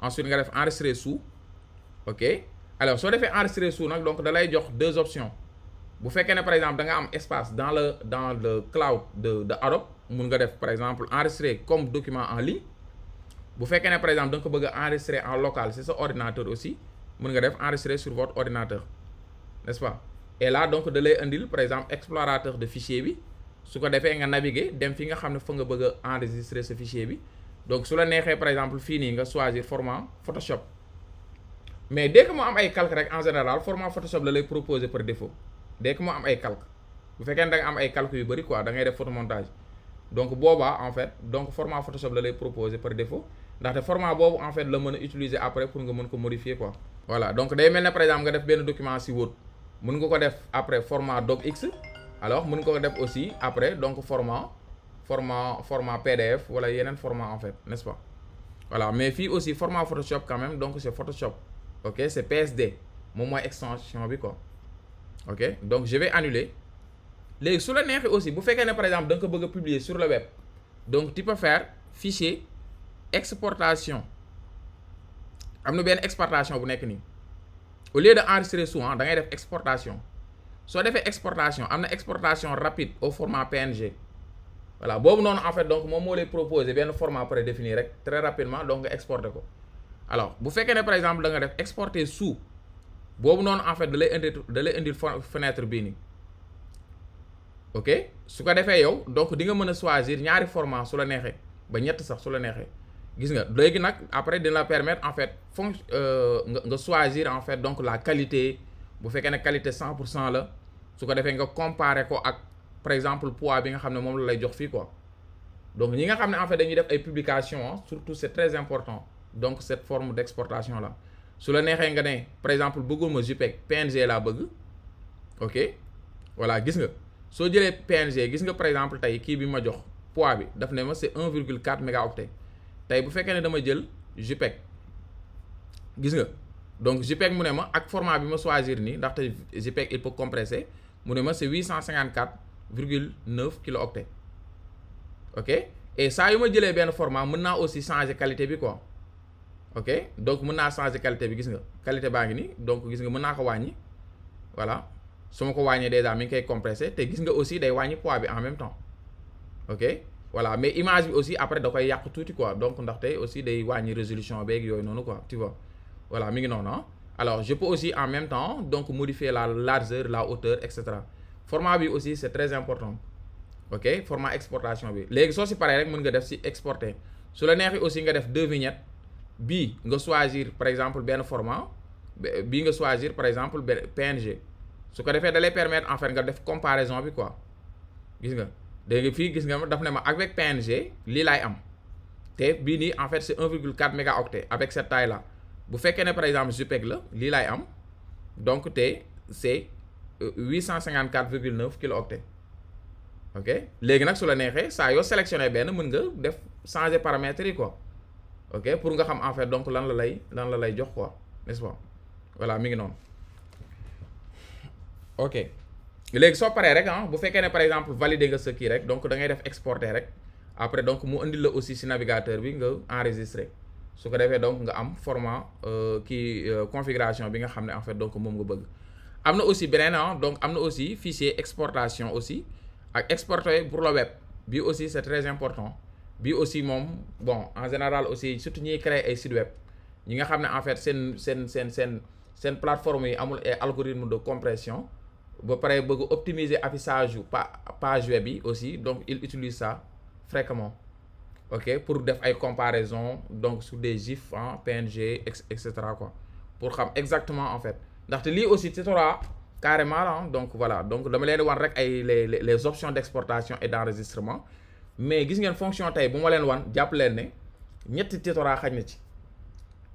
ensuite nga def enregistrer sous ok alors so vous enregistrer sous nak donc da lay jox deux options vous faites par exemple da nga espace dans le dans le cloud de de Adobe vous par exemple enregistrer comme document en ligne Vous faites par exemple da enregistrer en local c'est ce ordinateur aussi vous pouvez enregistrer sur votre ordinateur n'est-ce pas et là donc avez un deal, par exemple explorateur de fichiers. bi su ko nga naviguer dem fi nga enregistrer ce fichier bi donc su la par exemple fini, vous nga choisir format Photoshop mais dès que vous avez un calque en général format Photoshop est proposé par défaut dès que mu am ay calque bu fekkee ne da nga am ay calque yu bëri quoi da ngay def photomontage donc Boba en fait donc format Photoshop la lay proposer par défaut le format Boba en fait le mën a utiliser après pour nga vous ko modifier quoi. voilà donc day mel par exemple nga def benn document si Vous mën nga ko def après format docx alors vous pouvez ko def aussi après donc format format format PDF wala yeneen format en fait n'est-ce pas. voilà mais fii aussi format Photoshop quand même donc c'est Photoshop ok c'est PSD moom mooy extension bi quoi ok donc je vais annuler les sous aussi vous aussi bu faites par exemple donc vous publier sur le web donc tu peux faire fichier exportation am na bien exportation vous n'êtes ni au lieu d'enregistrer enregistrer souvent hein, da ngay def exportation Soit exportation am exportation rapide au format PNG voilà bon, non en fait donc moom les propose, proposer le format prédéfini très rapidement donc exporter ko alors bu faites par exemple dans exporter sous boobu noonu en fait da lay indi da lay indil fenêtre bii nii ok su ko defee yow donc di nga mën a choisir ñaari format su la neexee ba ñett sax su la neexee gis nga léegi nak après dina la permettre en fait fon euh, nga nga choisir en fait donc la qualité bu fekkee ne qualité 100 la su ko defee nga comparer ko ak par exemple poids bi nga xam ne moom la lay jox fii quoi donc ñi nga xam ne en fait dañuy def ay publications hein, surtout c'est très important donc cette forme d'exportation là su la neexee nga ne par exemple bëgguma JPEG PNG laa bëgg ok voilà gis nga soo jëlee PNG gis nga par exemple tey kii bi ma jox poids bi daf ne ma c'est 1,4 mégaoctet tey bu fekkee ne dama jël JPEG gis nga donc JPEG mu ne ma ak format bi ma choisir nii ndaxte JPEG il peut compresser mu ne ma c'est 854 virgule 9 kilo-octets ok et saa yu ma jëlee benn format mën naa aussi changer qualité bi quoi ok donc mën naa changer qualité bi gis nga qualité baa ngi nii donc gis nga mën naa ko wàññi voilà su ma ko wàññee dèjà mi ngi koy compressé te gis nga aussi day wàññi poids bi en même temps ok voilà mais image bi aussi après da koy yàq tuuti quoi donc ndaxte aussi day wàññi résolution beeg yooyu noonu quoi tu vois voilà mi ngi noonu ah alors je peux aussi en même temps donc modifier la largeur la hauteur et cetera format bi aussi c'est très important ok format exportation bi léegi soo si paree rek mën nga def si exporter su la neexee aussi nga def deux vignettes bi nga choisir par exemple ben format bi nga choisir par exemple PNG su ko defee da lay permettre en fait nga def comparaison bi quoi gis nga dégg nga fii gis nga daf ne ma avec PNG li lay am té bi ni en fait c'est 1,4 mégaoctets avec cette taille là bu fekkee ne par exemple JPEG la li lay am donc té c'est 854,9 euh, kilo-octets ok légui nak su la neexee ça, yo sélectionné ben mën nga def changer paramètres et quoi. ok pour nga xam en donc lan la lay lan la lay jox quoi n'est-ce pas voilà mi ngi noonu ok léegi soo paree rek ah bu fekkee ne par exemple valider nga sa kii rek donc da ngay def exporter rek après donc mu indi la aussi si navigateur bi nga enregistrer su ko defee donc nga am format euh, kii euh, configuration bi nga xam ne en donc moom nga bëgg am na aussi beneen ah donc am na aussi fichier exportation aussi ak exporter pour le web bi aussi c'est très important bi aussi mom bon en général aussi surtout ñuy créer ay site web ñi nga xam en fait sen sen sen sen sen plateforme yi amul ay algorithme de compression ba pare bëgg optimiser affichage page web bi aussi donc il utilise ça fréquemment ok pour def ay comparaison donc sur des gifs en hein, PNG etc. quoi pour xam exactement en fait ndaxte li aussi tutora carrément hein, donc voilà donc dama leen wan rek ay les les options d'exportation et d'enregistrement mais gis ngeen fonction tay bu ma leen wan japp leen ne ñetti titora xaj na ci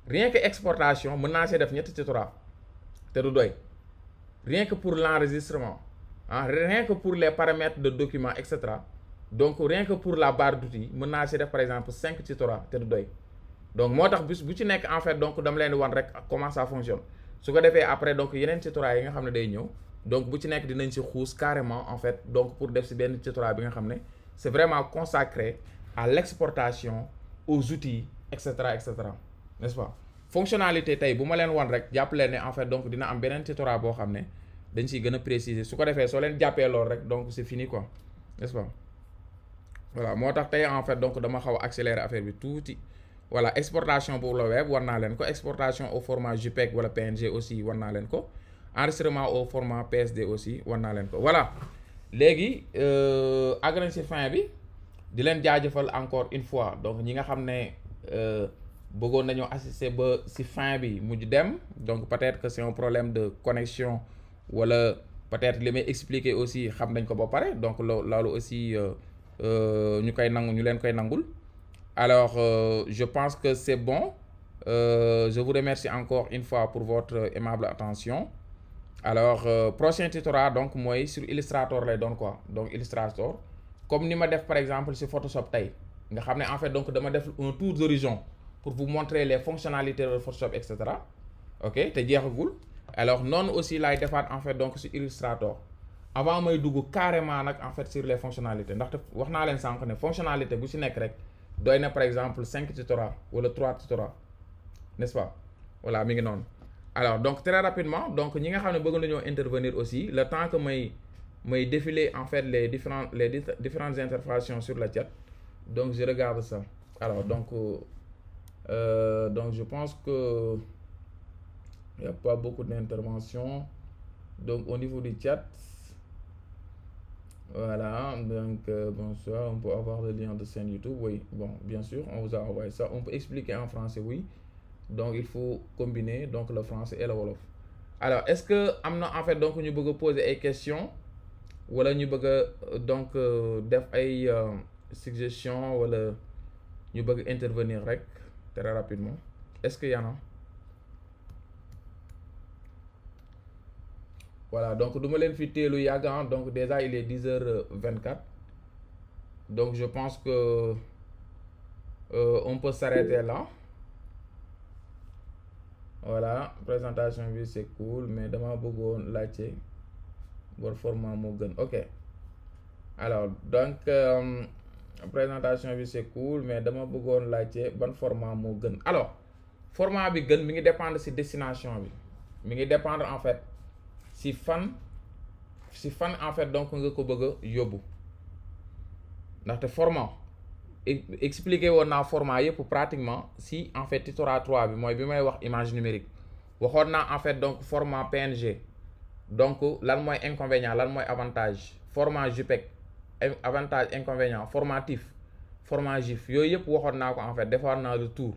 rien que exportation mën naa see def ñetti titora te du doy rien que pour l'enregistrement ah rien que pour les paramètres de document et cetera donc rien que pour la barre d'outils mën naa see def par exemple cinq titora te du doy donc moo tax bis bu ci nekk en fait donc dama leen wan rek comment ça fonctionne su ko defee après donc yeneen titora yi nga xam ne day ñëw donc bu ci nekk dinañ ci xuus carrément en fait donc pour def si benn titora bi nga xam ne c'est vraiment consacré à l'exportation, aux outils, etc. etc. N'est-ce pas fonctionnalité tey bu vous leen rek dire, en fait donc dina am un tutorat dañ vais vous préciser donc c'est fini quoi n'est-ce pas voilà moi, en fait donc dama xaw accélérer affaire bi voilà exportation pour le web exportation au format JPEG wala PNG aussi enregistrement au format PSD aussi voilà léegi euh, àgg nañ si fin bi di leen jaajëfal encore une fois donc ñi nga xam ne euh, bëggoon nañu assister ba si fin bi mujj dem donc peut-être que c'est un problème de connexion wala peut-être li may expliquer aussi xam nañ ko ba pare donc loolu aussi euh, ñu koy nangu ñu leen koy nangul alors je pense que c'est bon euh, je vous remercie encore une fois pour votre aimable attention alors euh, prochain tutorat, donc moi sur Illustrator lay donne quoi donc Illustrator comme ni ma def par exemple sur Photoshop Nous nga en fait donc dama def un tour d'horizon pour vous montrer les fonctionnalités de Photoshop etc. Ok? ok dire vous. alors non aussi laay en fait donc sur Illustrator avant may vous carrément nak, en fait sur les fonctionnalités Donc wax naa les fonctionnalités, ne fonctionnalité si rek par exemple cinq ou le 3 tutorats. n'est-ce pas voilà mais non alors donc très rapidement donc nous allons intervenir aussi le temps que mes défilé, en fait les différentes les différentes interventions sur la chat donc je regarde ça alors donc euh, euh, donc je pense que il n'y a pas beaucoup d'interventions donc au niveau du chat voilà donc euh, bonsoir on peut avoir le lien de scène YouTube oui bon bien sûr on vous a envoyé ça on peut expliquer en français oui donc il faut combiner donc le français et le wolof alors est-ce que nous en fait donc nous bëgg poser des questions Ou nous pouvons faire donc euh, def ay euh, suggestions Ou nous bëgg intervenir rek très rapidement est-ce qu'il y en a voilà donc nous voulons inviter le Yagan. donc déjà il est 10h24. donc je pense que euh, on peut s'arrêter là voilà présentation bi c'est mais dama bëggoon laajte bon format moo gën ok alors donc euh, présentation bi c'est mais dama bëggoon laajte ban format moo gën alors format bi gën mi ngi dépendre ci destination bi mi ngi dépendre en fait ci fan ci fan en fait donc nga ko bëgg a yóbbu ndaxte format expliquer woon format pour pratiquement si en fait tutora 3 bi moy bi may wax image numérique waxon na en fait donc format PNG donc lan moy inconvénient lan moy avantage format JPEG avantage inconvénient formatif format GIF vous voyez pour n'a ko en fait fois na le tour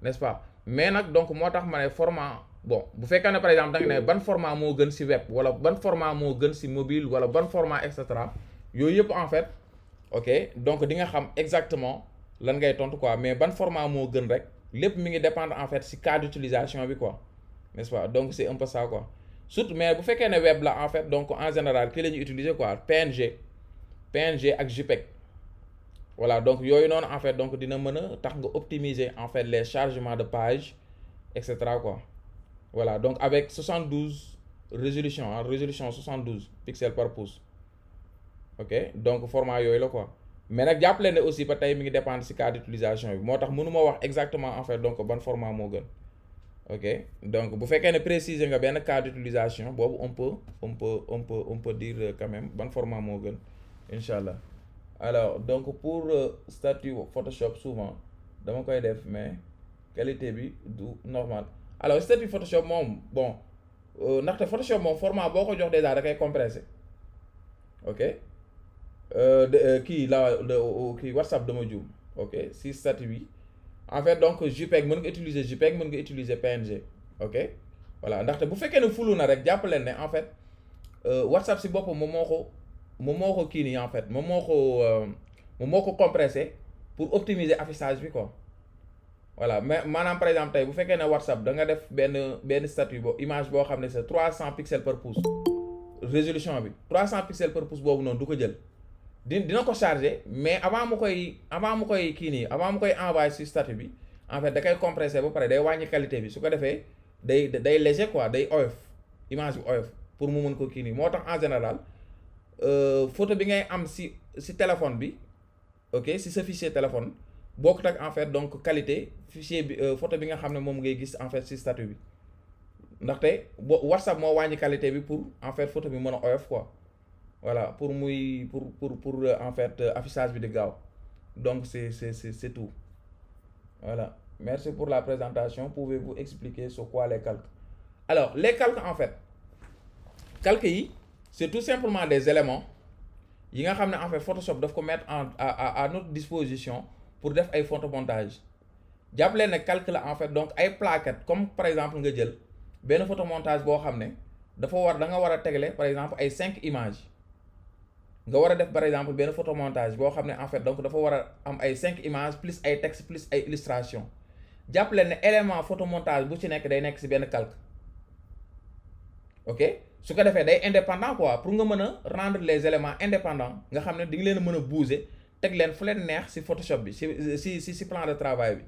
n'est-ce pas mais nak donc moi mané format bon bu fekkane par exemple dang né ban format mo gën ci web wala ban format mo gën ci mobile wala ban format etc vous voyez en fait ok donc di nga xam exactement lan ngay tontu quoi mais ban format moo gën rek lépp mi ngi dépendre en fait si cas d'utilisation bi quoi n'est-ce pas donc c'est un peu ça quoi surtout mais bu fekkee un web là en fait donc en général kii la ñuy utiliser quoi PNG PNG ak JPEG voilà donc yooyu noonu en fait donc dina mën a optimiser en fait les chargements de page etc. quoi voilà donc avec 72 hein, résolution résolution 72 pixels par pouce ok donc format yooyu la quoi mais nag jàpp leen ne aussi ba tey mi ngi dépendre si cas d' utilisation bi moo tax wax exactement en fait donc ban format moo gën ok donc bu fekkee ne préciser nga benn cas d' utilisation boobu on peut on peut on peut on peut dire euh, quand même ban format moo gën incha allah alors donc pour euh, statut Photoshop souvent dama koy def mais qualité bi du normal alors statut Photoshop moom bon euh, ndaxte Photoshop moom format boo ko jox déjà da koy compressé ok qui euh, euh, la qui WhatsApp de juum ok 678 en fait donc JPEG pas utiliser JPEG mon utiliser PNG ok voilà ndaxte bu fekkee nous nous foulée avec diable en fait euh, WhatsApp c'est bon pour mon ko mon moo en fait mon moo on moom compressé pour optimiser affichage bi quoi voilà mais maintenant par exemple tey bu fekkee WhatsApp da nga def ben benn statut bo image boo c'est 300 pixels par pouce résolution 300 pixels par pouce boobu non du di dina ko chargé mais avant mu koy avant mu koy kii avant mu koy envoyer si statut bi en fait da koy compresser ba pare day wàññi qualité bi su ko defee day day léger quoi day oyof image bi oyof pour mu mën ko kii nii en général euh, photo bi ngay am si si téléphone bi ok si sa fichier téléphone beaucoup ak en fait donc qualité fichier euh, photo bi nga xam ne ngay gis en fait si statut bi ndaxte WhatsApp moo wàññi qualité bi pour en fait photo bi mën a quoi voilà pour moi pour pour pour euh, en fait euh, affichage vidéo donc c'est c'est tout voilà merci pour la présentation pouvez-vous expliquer sur quoi les calques alors les calques en fait calques c'est tout simplement des éléments il y a en fait Photoshop doivent mettre à à notre disposition pour faire un photomontage y a ne calque en fait donc ay plaquettes comme par exemple nga jël benn photomontage de dafa war da nga par exemple 5 cinq images nga war a def par exemple benn montage boo xam ne en fait donc dafa war a am ay cinq images plus ay texte plus ay illustration jàpp leen ne élément photomontage bu ci nekk day nekk si benn calque ok su ko defee day indépendant quoi pour nga mën a rendre les éléments indépendants nga xam ne di nga leen a mën a bouger teg leen fu leen neex si photoshop bi si si si si plan de travail bi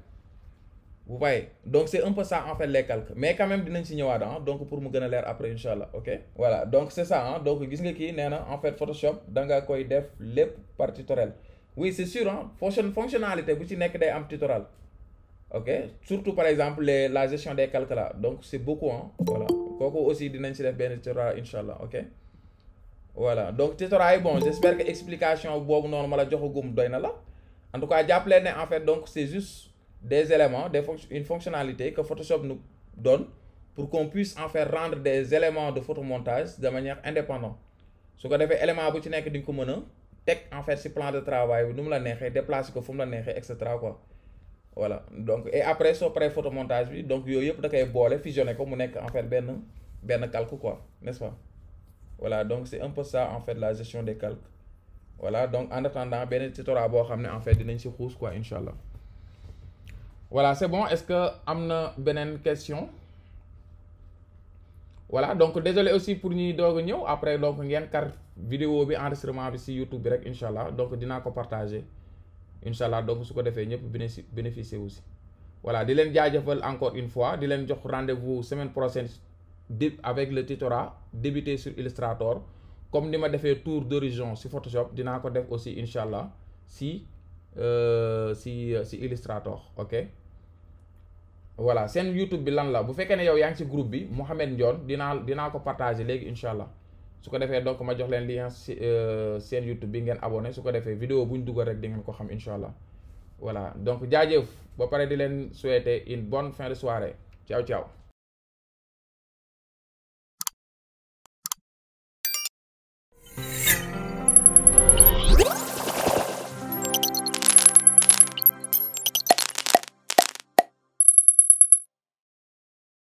vous voyez donc c'est un peu ça en fait les calques mais quand même nous si hein. donc pour mu donner après Inch'Allah, ok voilà donc c'est ça hein. donc vous voyez kii en fait Photoshop da nga koy def les par tutoriel oui c'est sûr hein. fonction fonctionnalité vous ci nekk day tutoriel ok surtout par exemple les la gestion des calques là donc c'est beaucoup Hein? voilà beaucoup aussi nous si def benn tutoriel Inch'Allah. ok voilà donc tutoriel est bon j'espère que l'explication est bonne. la la en tout cas j'ai appelé, en fait donc c'est juste des éléments, des une fonctionnalité que Photoshop nous donne pour qu'on puisse en faire rendre des éléments de photomontage de manière indépendante ce qu'on a élément bu ci nekk di nga ko en fait ses plan de travail nous la neexee déplacer ko la neexee etc. quoi voilà donc et après ce après photomontage bi donc yooyu yëpp da koy boole fusionner ko mu nekk en fait ben, le calque quoi n'est-ce pas voilà donc c'est un peu ça en fait la gestion des calques voilà donc en attendant je vais vous xam ne en fait des si quoi Inch'Allah voilà c'est bon est-ce que amna une question voilà donc désolé aussi pour nous Après, après donc car car vidéo bi enregistrement bi YouTube bi rek donc dina ko partager donc ce ko fait, bénéficier aussi voilà di leen jaajëfal encore une fois di leen jox rendez-vous semaine prochaine avec le tutorat débuter sur Illustrator comme ni fait le tour d'origine sur Photoshop dina ko def aussi Inch'Allah, sur si si euh, si euh, Illustrator ok voilà seen YouTube bi lan la bu fekkee ne yow yaa ngi ci groupe bi Mouhamed Ndione dinaa dinaa ko partager léegi incha allah su ko defee donc ma jox leen lien si euh, seen YouTube bi ngeen abonné su ko defee vidéo bu dugga rek di ngeen ko xam incha allah voilà donc jaajëf ba pare di leen souhaiter une bonne fin de soirée ciao ciao.